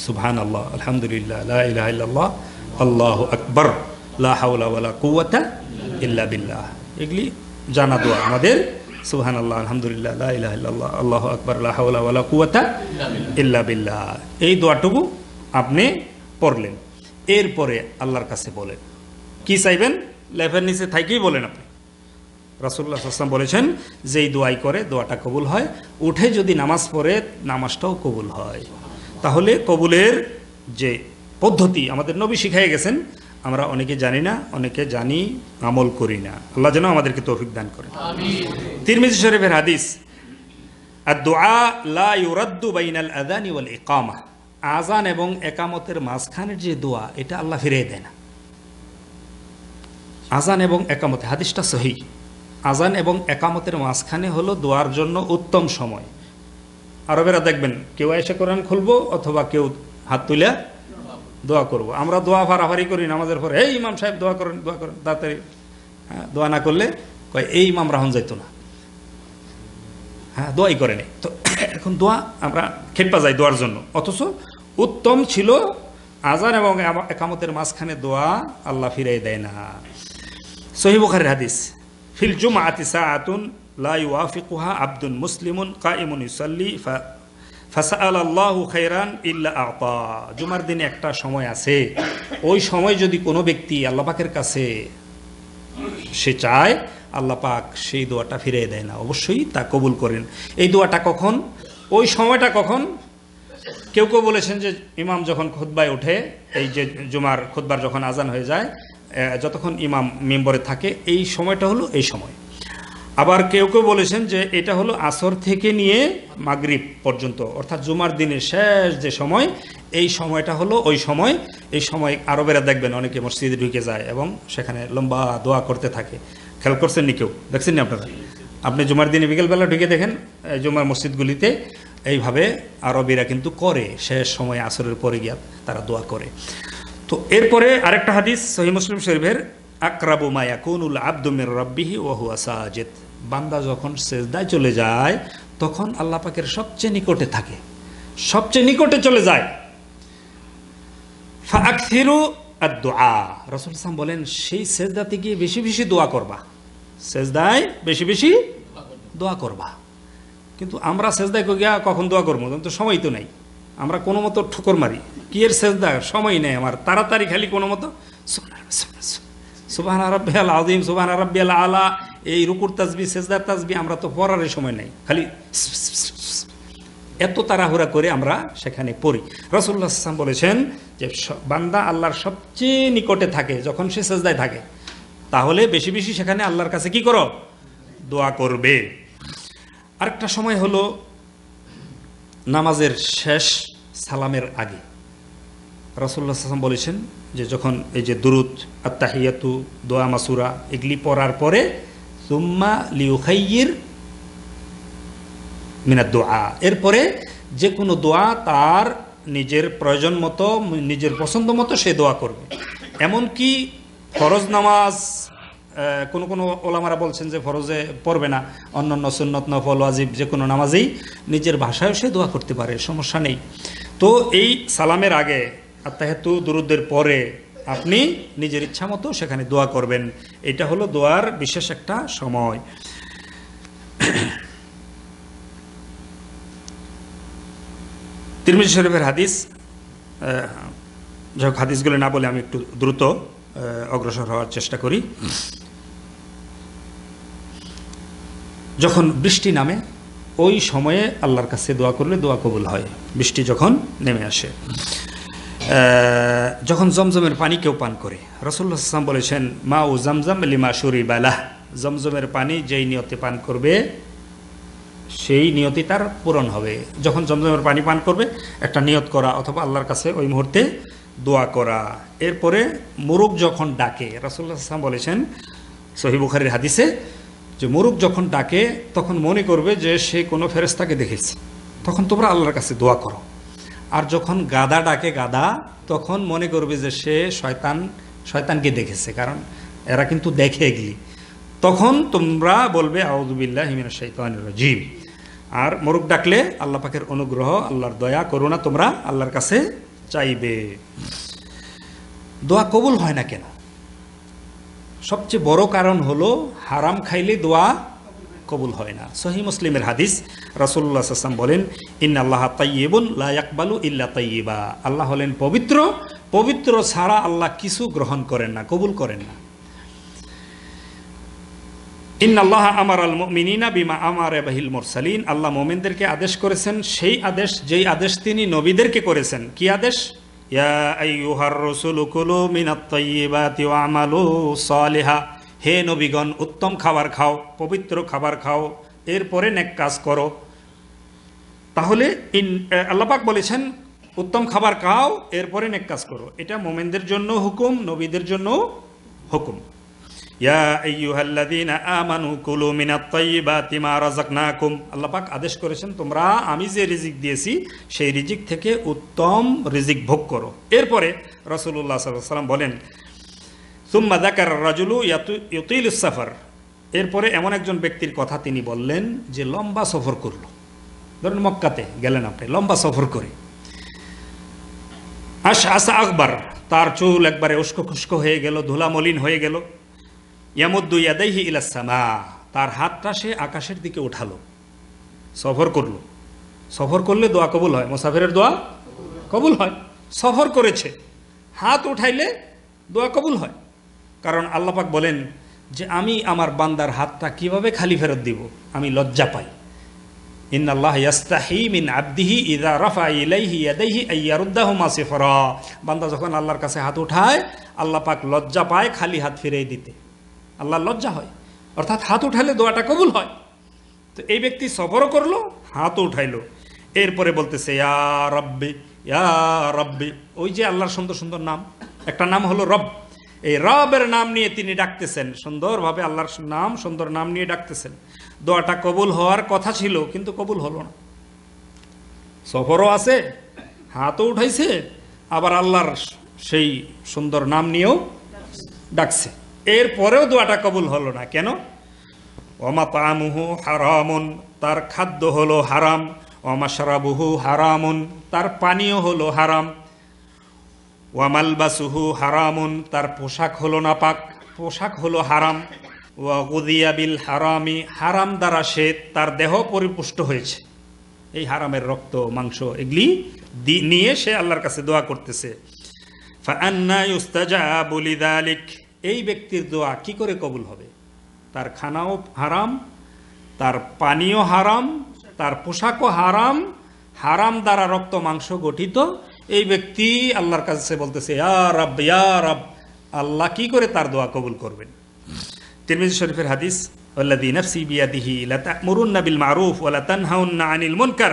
সুবহান আল্লাহ আলহামদুলিল্লাহ লা আল্লাহ আকবর বিল্লাহ এগুলি জানা দোয়া আমাদের সুহান আল্লাহ আলহামদুলিল্লাহ আল্লাহ আকবর আল্লাহ কুয়াতা ইল্লা বিল্লাহ এই দোয়াটুকু আপনি পড়লেন এরপরে আল্লাহর কাছে বলেন কি চাইবেন লেফের নিচে থাইকেই বলেন আপনি রাসুল্লাহ আসলাম বলেছেন যেই দোয়াই করে দোয়াটা কবুল হয় উঠে যদি নামাজ পড়ে নামাজটাও কবুল হয় তাহলে কবুলের যে পদ্ধতি আমাদের নবী শিখাই গেছেন আমরা অনেকে জানি না অনেকে জানি আমল করি না আল্লাহ যেন আমাদেরকে তৌফিক দান করে তিরমিজি শরীফের হাদিস আর দোয়া লা ইউরাদ্দু বাইনাল আদানি ওয়াল ইকামা আজান এবং একামতের মাঝখানের যে দোয়া এটা আল্লাহ ফিরিয়ে দেয় না আজান এবং একামত হাদিসটা সহি আজান এবং একামতের মাঝখানে হলো দোয়ার জন্য উত্তম সময় আরবেরা দেখবেন কেউ এসে কোরআন খুলবো অথবা কেউ হাত তুলে দোয়া করব। আমরা দোয়া ফারাফারি করি আমাদের পরে এই ইমাম সাহেব দোয়া করেন দোয়া করেন তাড়াতাড়ি দোয়া না করলে কয় এই ইমাম রাহন যাইতো না হ্যাঁ দোয়াই করেনি তো এখন দোয়া আমরা খেপা যাই দোয়ার জন্য অথচ উত্তম ছিল আজান এবং একামতের মাঝখানে দোয়া আল্লাহ ফিরাই দেয় না সহিবুখারের হাদিস ফিল জুমা আতি আতুন লাফিকুহা আব্দুল মুসলিমুন কাইমুন ইসাল্লি ফাসাল আল্লাহ ইল্লা আপা জুমার দিনে একটা সময় আছে ওই সময় যদি কোনো ব্যক্তি আল্লাপাকের কাছে সে চায় আল্লাহ পাক সেই দোয়াটা ফিরিয়ে দেয় না অবশ্যই তা কবুল করেন এই দোয়াটা কখন ওই সময়টা কখন কেউ কেউ বলেছেন যে ইমাম যখন খোদ্বায় ওঠে এই যে জুমার খোদ্বার যখন আজান হয়ে যায় যতক্ষণ ইমাম মেম্বরে থাকে এই সময়টা হলো এই সময় আবার কেউ কেউ বলেছেন যে এটা হলো আসর থেকে নিয়ে মাগরিব পর্যন্ত অর্থাৎ জুমার দিনের শেষ যে সময় এই সময়টা হলো ওই সময় এই সময় আরবেরা দেখবেন অনেকে মসজিদে ঢুকে যায় এবং সেখানে লম্বা দোয়া করতে থাকে খেয়াল করছেন নি কেউ দেখছেন নি আপনারা আপনি জুমার দিনে বিকেলবেলা ঢুকে দেখেন জুমার মসজিদগুলিতে এইভাবে আরবিরা কিন্তু করে শেষ সময় আসরের পরে গিয়া তারা দোয়া করে তো এরপরে আরেকটা হাদিস সহি মুসলিম শরীফের মায়া কুনুল আব্দুমের রব্বিহি ওয়াহু আসাজেদ বান্দা যখন সেজদায় চলে যায় তখন আল্লাহ পাকের সবচেয়ে নিকটে থাকে সবচেয়ে নিকটে চলে যায় ফিরু আর দোয়া রসুল ইসলাম বলেন সেই সেজদাতে গিয়ে বেশি বেশি দোয়া করবা সেজদায় বেশি বেশি দোয়া করবা কিন্তু আমরা সেজদায় গিয়া কখন দোয়া করবো তো সময় তো নেই আমরা কোনো মতো ঠুকর মারি কি এর সেজদা সময় নেই আমার তাড়াতাড়ি খালি কোনো মতো সুবাহান আউদিম সুবাহ আরব আরব্বিয়াল আলা এই রুকুর তাজবি সেজদার তাজবি আমরা তো পড়ার সময় নেই খালি এত তাড়াহুড়া করে আমরা সেখানে পড়ি রসুল্লাহ আসলাম বলেছেন যে বান্দা আল্লাহর সবচেয়ে নিকটে থাকে যখন সে সেজদায় থাকে তাহলে বেশি বেশি সেখানে আল্লাহর কাছে কি করো দোয়া করবে আরেকটা সময় হলো নামাজের শেষ সালামের আগে রাসুল্লাহ সাল্লাম বলেছেন যে যখন এই যে দুরুদ আত্মাহিয়াতু দোয়া মাসুরা এগুলি পড়ার পরে তুম্মা লিউখাইয়ের মিনা দোয়া এরপরে যে কোনো দোয়া তার নিজের প্রয়োজন মতো নিজের পছন্দ মতো সে দোয়া করবে এমনকি ফরজ নামাজ কোনো কোনো ওলামারা বলছেন যে ফরজে পড়বে না অন্যান্য সুন্নত নফল ওয়াজিব যে কোনো নামাজেই নিজের ভাষায় সে দোয়া করতে পারে সমস্যা নেই তো এই সালামের আগে আত্মাহেতু দুরুদ্দের পরে আপনি নিজের ইচ্ছা মতো সেখানে দোয়া করবেন এটা হলো দোয়ার বিশেষ একটা সময় তিরমিজ শরীফের হাদিস যাই হোক হাদিসগুলো না বলে আমি একটু দ্রুত অগ্রসর হওয়ার চেষ্টা করি যখন বৃষ্টি নামে ওই সময়ে আল্লাহর কাছে দোয়া করলে দোয়া কবুল হয় বৃষ্টি যখন নেমে আসে যখন জমজমের পানি কেউ পান করে সাল্লাম বলেছেন মা ও জমজম লিমা শরি বালাহ জমজমের পানি যেই নিয়তে পান করবে সেই নিয়তি তার পূরণ হবে যখন জমজমের পানি পান করবে একটা নিয়ত করা অথবা আল্লাহর কাছে ওই মুহূর্তে দোয়া করা এরপরে মুরুখ যখন ডাকে সাল্লাম বলেছেন সহিবুখারির হাদিসে যে মরুক যখন ডাকে তখন মনে করবে যে সে কোনো ফেরেস্তাকে দেখেছে তখন তোমরা আল্লাহর কাছে দোয়া করো আর যখন গাদা ডাকে গাদা তখন মনে করবে যে সে শয়তান শয়তানকে দেখেছে কারণ এরা কিন্তু দেখে এগলি তখন তোমরা বলবে আউদুবিল্লাহ হিমিনা শৈতানুর জিম আর মরুক ডাকলে আল্লাহ পাখের অনুগ্রহ আল্লাহর দয়া না তোমরা আল্লাহর কাছে চাইবে দোয়া কবুল হয় না কেন সবচেয়ে বড় কারণ হলো হারাম খাইলে দোয়া কবুল হয় না সহি মুসলিমের হাদিস রাসুল্লাহ সাল্লাম বলেন ইন আল্লাহ তাইবুল লা লাকবালু ইল্লা তাইবা আল্লাহ হলেন পবিত্র পবিত্র ছাড়া আল্লাহ কিছু গ্রহণ করেন না কবুল করেন না ইন আল্লাহ আমার আল মিনিনা বিমা আমার এবাহিল মোরসালিন আল্লাহ মোমেনদেরকে আদেশ করেছেন সেই আদেশ যেই আদেশ তিনি নবীদেরকে করেছেন কি আদেশ ইয়া আইয়ুহার রসুল কুলু মিনাত্তাইয়িবাতি ওয়ামালু সালিহা হে নবীগণ উত্তম খাবার খাও পবিত্র খাবার খাও এরপরে নেক কাজ করো তাহলে ইন আল্লাপাক বলেছেন উত্তম খাবার খাও এরপরে নেক কাজ করো এটা মোমেনদের জন্য হুকুম নবীদের জন্য হুকুম ইয়া আইয়ুহাল্লাযীনা আমানু কুলু মিনাত তাইয়্যিবাতি মা রাযাকনাকুম আল্লাহ পাক আদেশ করেছেন তোমরা আমি যে রিজিক দিয়েছি সেই রিজিক থেকে উত্তম রিজিক ভোগ করো এরপরে রাসূলুল্লাহ সাল্লাম বলেন সুম্মা যাকার রাজুলু ইয়াতিলুস সাফার এরপরে এমন একজন ব্যক্তির কথা তিনি বললেন যে লম্বা সফর করল ধরুন মক্কাতে গেলেন আপনি লম্বা সফর করে আশ আসা আকবর তার চুল একবারে উস্কো খুস্কো হয়ে গেল ধুলামলিন হয়ে গেল ইয়ামুদ্দু ইয়াদাইহি ইলাসামা তার হাতটা সে আকাশের দিকে উঠালো সফর করল সফর করলে দোয়া কবুল হয় মোসাফিরের দোয়া কবুল হয় সফর করেছে হাত উঠাইলে দোয়া কবুল হয় কারণ আল্লাপাক বলেন যে আমি আমার বান্দার হাতটা কিভাবে খালি ফেরত দিব আমি লজ্জা পাই ইন আল্লাহ ইয়াস্তাহি মিন আব্দিহি ইদা রাফা ইলাইহি ইয়াদাইহি আইয়ারুদ্দাহু মাসিফরা বান্দা যখন আল্লাহর কাছে হাত উঠায় আল্লাহ পাক লজ্জা পায় খালি হাত ফিরিয়ে দিতে আল্লাহ লজ্জা হয় অর্থাৎ হাত উঠালে দোয়াটা কবুল হয় তো এই ব্যক্তি সফরও করলো হাতও উঠাইলো এরপরে বলতেছে ইয়া রব্বি ইয়া রব্বি ওই যে আল্লাহর সুন্দর সুন্দর নাম একটা নাম হলো রব এই রবের নাম নিয়ে তিনি ডাকতেছেন সুন্দরভাবে আল্লাহর নাম সুন্দর নাম নিয়ে ডাকতেছেন দোয়াটা কবুল হওয়ার কথা ছিল কিন্তু কবুল হলো না সফরও আছে হাতও উঠাইছে আবার আল্লাহর সেই সুন্দর নাম নিয়েও ডাকছে এরপরেও দোয়াটা কবুল হলো না কেন অমা তামুহু হারামুন তার খাদ্য হলো হারাম অমা সরাবুহু হারামুন তার পানীয় হলো হারাম ওয়ামালবাসুহু হারামুন তার পোশাক হলো না পাক পোশাক হলো হারাম ওয়া গুদিয়াবিল হারামি হারাম দ্বারা সে তার দেহ পরিপুষ্ট হয়েছে এই হারামের রক্ত মাংস এগুলি নিয়ে সে আল্লাহর কাছে দোয়া করতেছে আন্না ইউস্তাজা বলি দালিক এই ব্যক্তির দোয়া কি করে কবুল হবে তার খানাও হারাম তার পানীয় হারাম তার পোশাকও হারাম হারাম দ্বারা রক্ত মাংস গঠিত এই ব্যক্তি আল্লাহর কাছে বলতেছে রব রব আল্লাহ কি করে তার দোয়া কবুল করবেন তিরমিজি শরীফের হাদিস আল্লাহ নফসি বিয়াদিহি লাতামুরুন্না মারুফ ওয়ালা আনিল মুনকার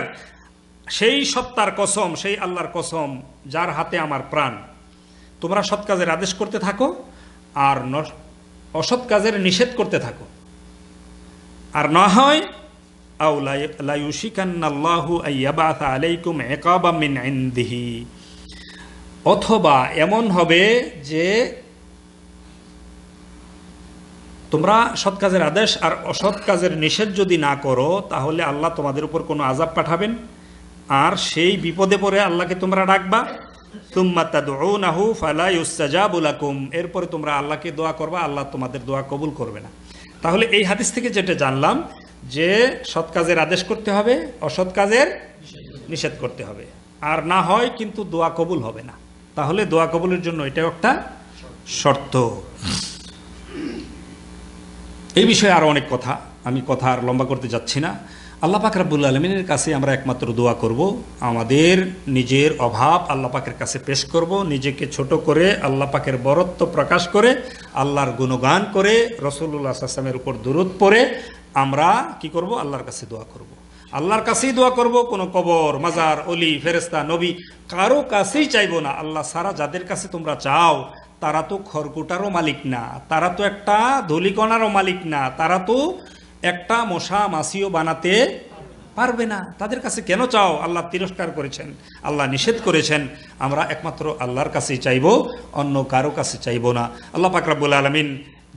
সেই সত্তার কসম সেই আল্লাহর কসম যার হাতে আমার প্রাণ তোমরা সৎ কাজের আদেশ করতে থাকো আর অসৎ কাজের নিষেধ করতে থাকো আর না হয় আউ আলাইকুম অথবা এমন হবে যে তোমরা সৎ কাজের আদেশ আর অসৎ কাজের নিষেধ যদি না করো তাহলে আল্লাহ তোমাদের উপর কোনো আজাব পাঠাবেন আর সেই বিপদে পড়ে আল্লাহকে তোমরা ডাকবা এরপরে তোমরা আল্লাহকে দোয়া করবা আল্লাহ তোমাদের দোয়া কবুল করবে না তাহলে এই হাদিস থেকে যেটা জানলাম যে সৎ কাজের আদেশ করতে হবে অসৎ কাজের নিষেধ করতে হবে আর না হয় কিন্তু দোয়া কবুল হবে না তাহলে দোয়া কবুলের জন্য এটা একটা শর্ত এই বিষয়ে আরও অনেক কথা আমি কথা আর লম্বা করতে যাচ্ছি না আল্লাহ পাক রাব্বুল আলমিনের কাছে আমরা একমাত্র দোয়া করব আমাদের নিজের অভাব আল্লাহ পাকের কাছে পেশ করব নিজেকে ছোট করে আল্লাহ পাকের বরত্ব প্রকাশ করে আল্লাহর গুণগান করে রসুল্লাহ আসলামের উপর দূরত পড়ে আমরা কি করব আল্লাহর কাছে দোয়া করব। আল্লাহর কাছেই দোয়া করব কোনো কবর মাজার অলি ফেরেস্তা নবী কারো কাছেই চাইব না আল্লাহ সারা যাদের কাছে তোমরা চাও তারা তো খরকুটারও মালিক না তারা তো একটা ধলিকণারও মালিক না তারা তো একটা মশা মাসিও বানাতে পারবে না তাদের কাছে কেন চাও আল্লাহ তিরস্কার করেছেন আল্লাহ নিষেধ করেছেন আমরা একমাত্র আল্লাহর কাছেই চাইব অন্য কারো কাছে চাইব না আল্লাহ পাকরাবুল আলমিন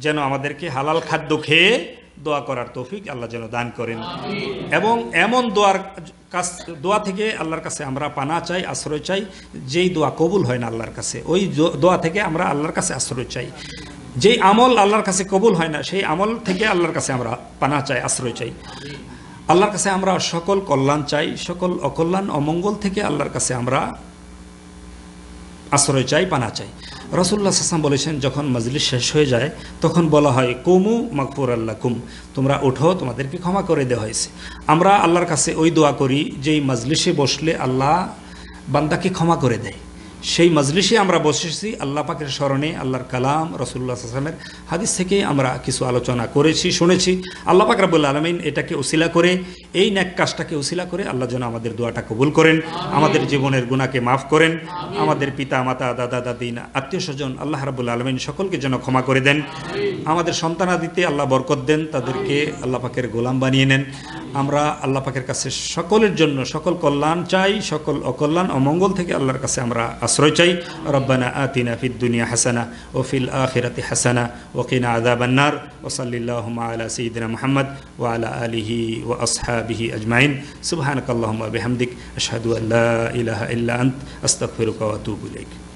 যেন আমাদেরকে হালাল খাদ্য খেয়ে দোয়া করার তৌফিক আল্লাহ যেন দান করেন এবং এমন দোয়ার কাছ দোয়া থেকে আল্লাহর কাছে আমরা পানা চাই আশ্রয় চাই যেই দোয়া কবুল হয় না আল্লাহর কাছে ওই দোয়া থেকে আমরা আল্লাহর কাছে আশ্রয় চাই যেই আমল আল্লাহর কাছে কবুল হয় না সেই আমল থেকে আল্লাহর কাছে আমরা পানা চাই আশ্রয় চাই আল্লাহর কাছে আমরা সকল কল্যাণ চাই সকল অকল্যাণ অমঙ্গল থেকে আল্লাহর কাছে আমরা আশ্রয় চাই পানা চাই রসুল্লাহ সাসাম বলেছেন যখন মজলিস শেষ হয়ে যায় তখন বলা হয় কুমু মাকফুর আল্লাহ কুম তোমরা ওঠো তোমাদেরকে ক্ষমা করে দেওয়া হয়েছে আমরা আল্লাহর কাছে ওই দোয়া করি যেই মজলিসে বসলে আল্লাহ বান্দাকে ক্ষমা করে দেয় সেই মজলিসে আমরা বসেছি আল্লাহ পাকের স্মরণে আল্লাহর কালাম রসুল্লাহ আসলামের হাদিস থেকে আমরা কিছু আলোচনা করেছি শুনেছি আল্লাহ পাক রাবুল আলমিন এটাকে ওসিলা করে এই ন্যাক কাজটাকে ওসিলা করে আল্লাহ যেন আমাদের দোয়াটা কবুল করেন আমাদের জীবনের গুণাকে মাফ করেন আমাদের পিতা মাতা দাদা না আত্মীয় স্বজন আল্লাহ রাবুল আলমিন সকলকে যেন ক্ষমা করে দেন আমাদের সন্তানাদিতে আল্লাহ বরকত দেন তাদেরকে আল্লাহ পাকের গোলাম বানিয়ে নেন আমরা আল্লাহ পাকের কাছে সকলের জন্য সকল কল্যাণ চাই সকল অকল্যাণ অমঙ্গল থেকে আল্লাহর কাছে আমরা আশ্রয় চাই রব্বানা আতিনা ফিদ দুনিয়া হাসানা ও ফিল আখিরাতি হাসানা ওকিনা আদাবান্নার ওসলিল্লাহ আলা সঈদিনা মোহাম্মদ ও আলা আলিহি ও আসহাবিহি আজমাইন সুবহানকাল্লাহ বেহামদিক আশহাদু আল্লাহ ইলাহ ইল্লা আন্ত আস্তাগফিরুকা ওয়া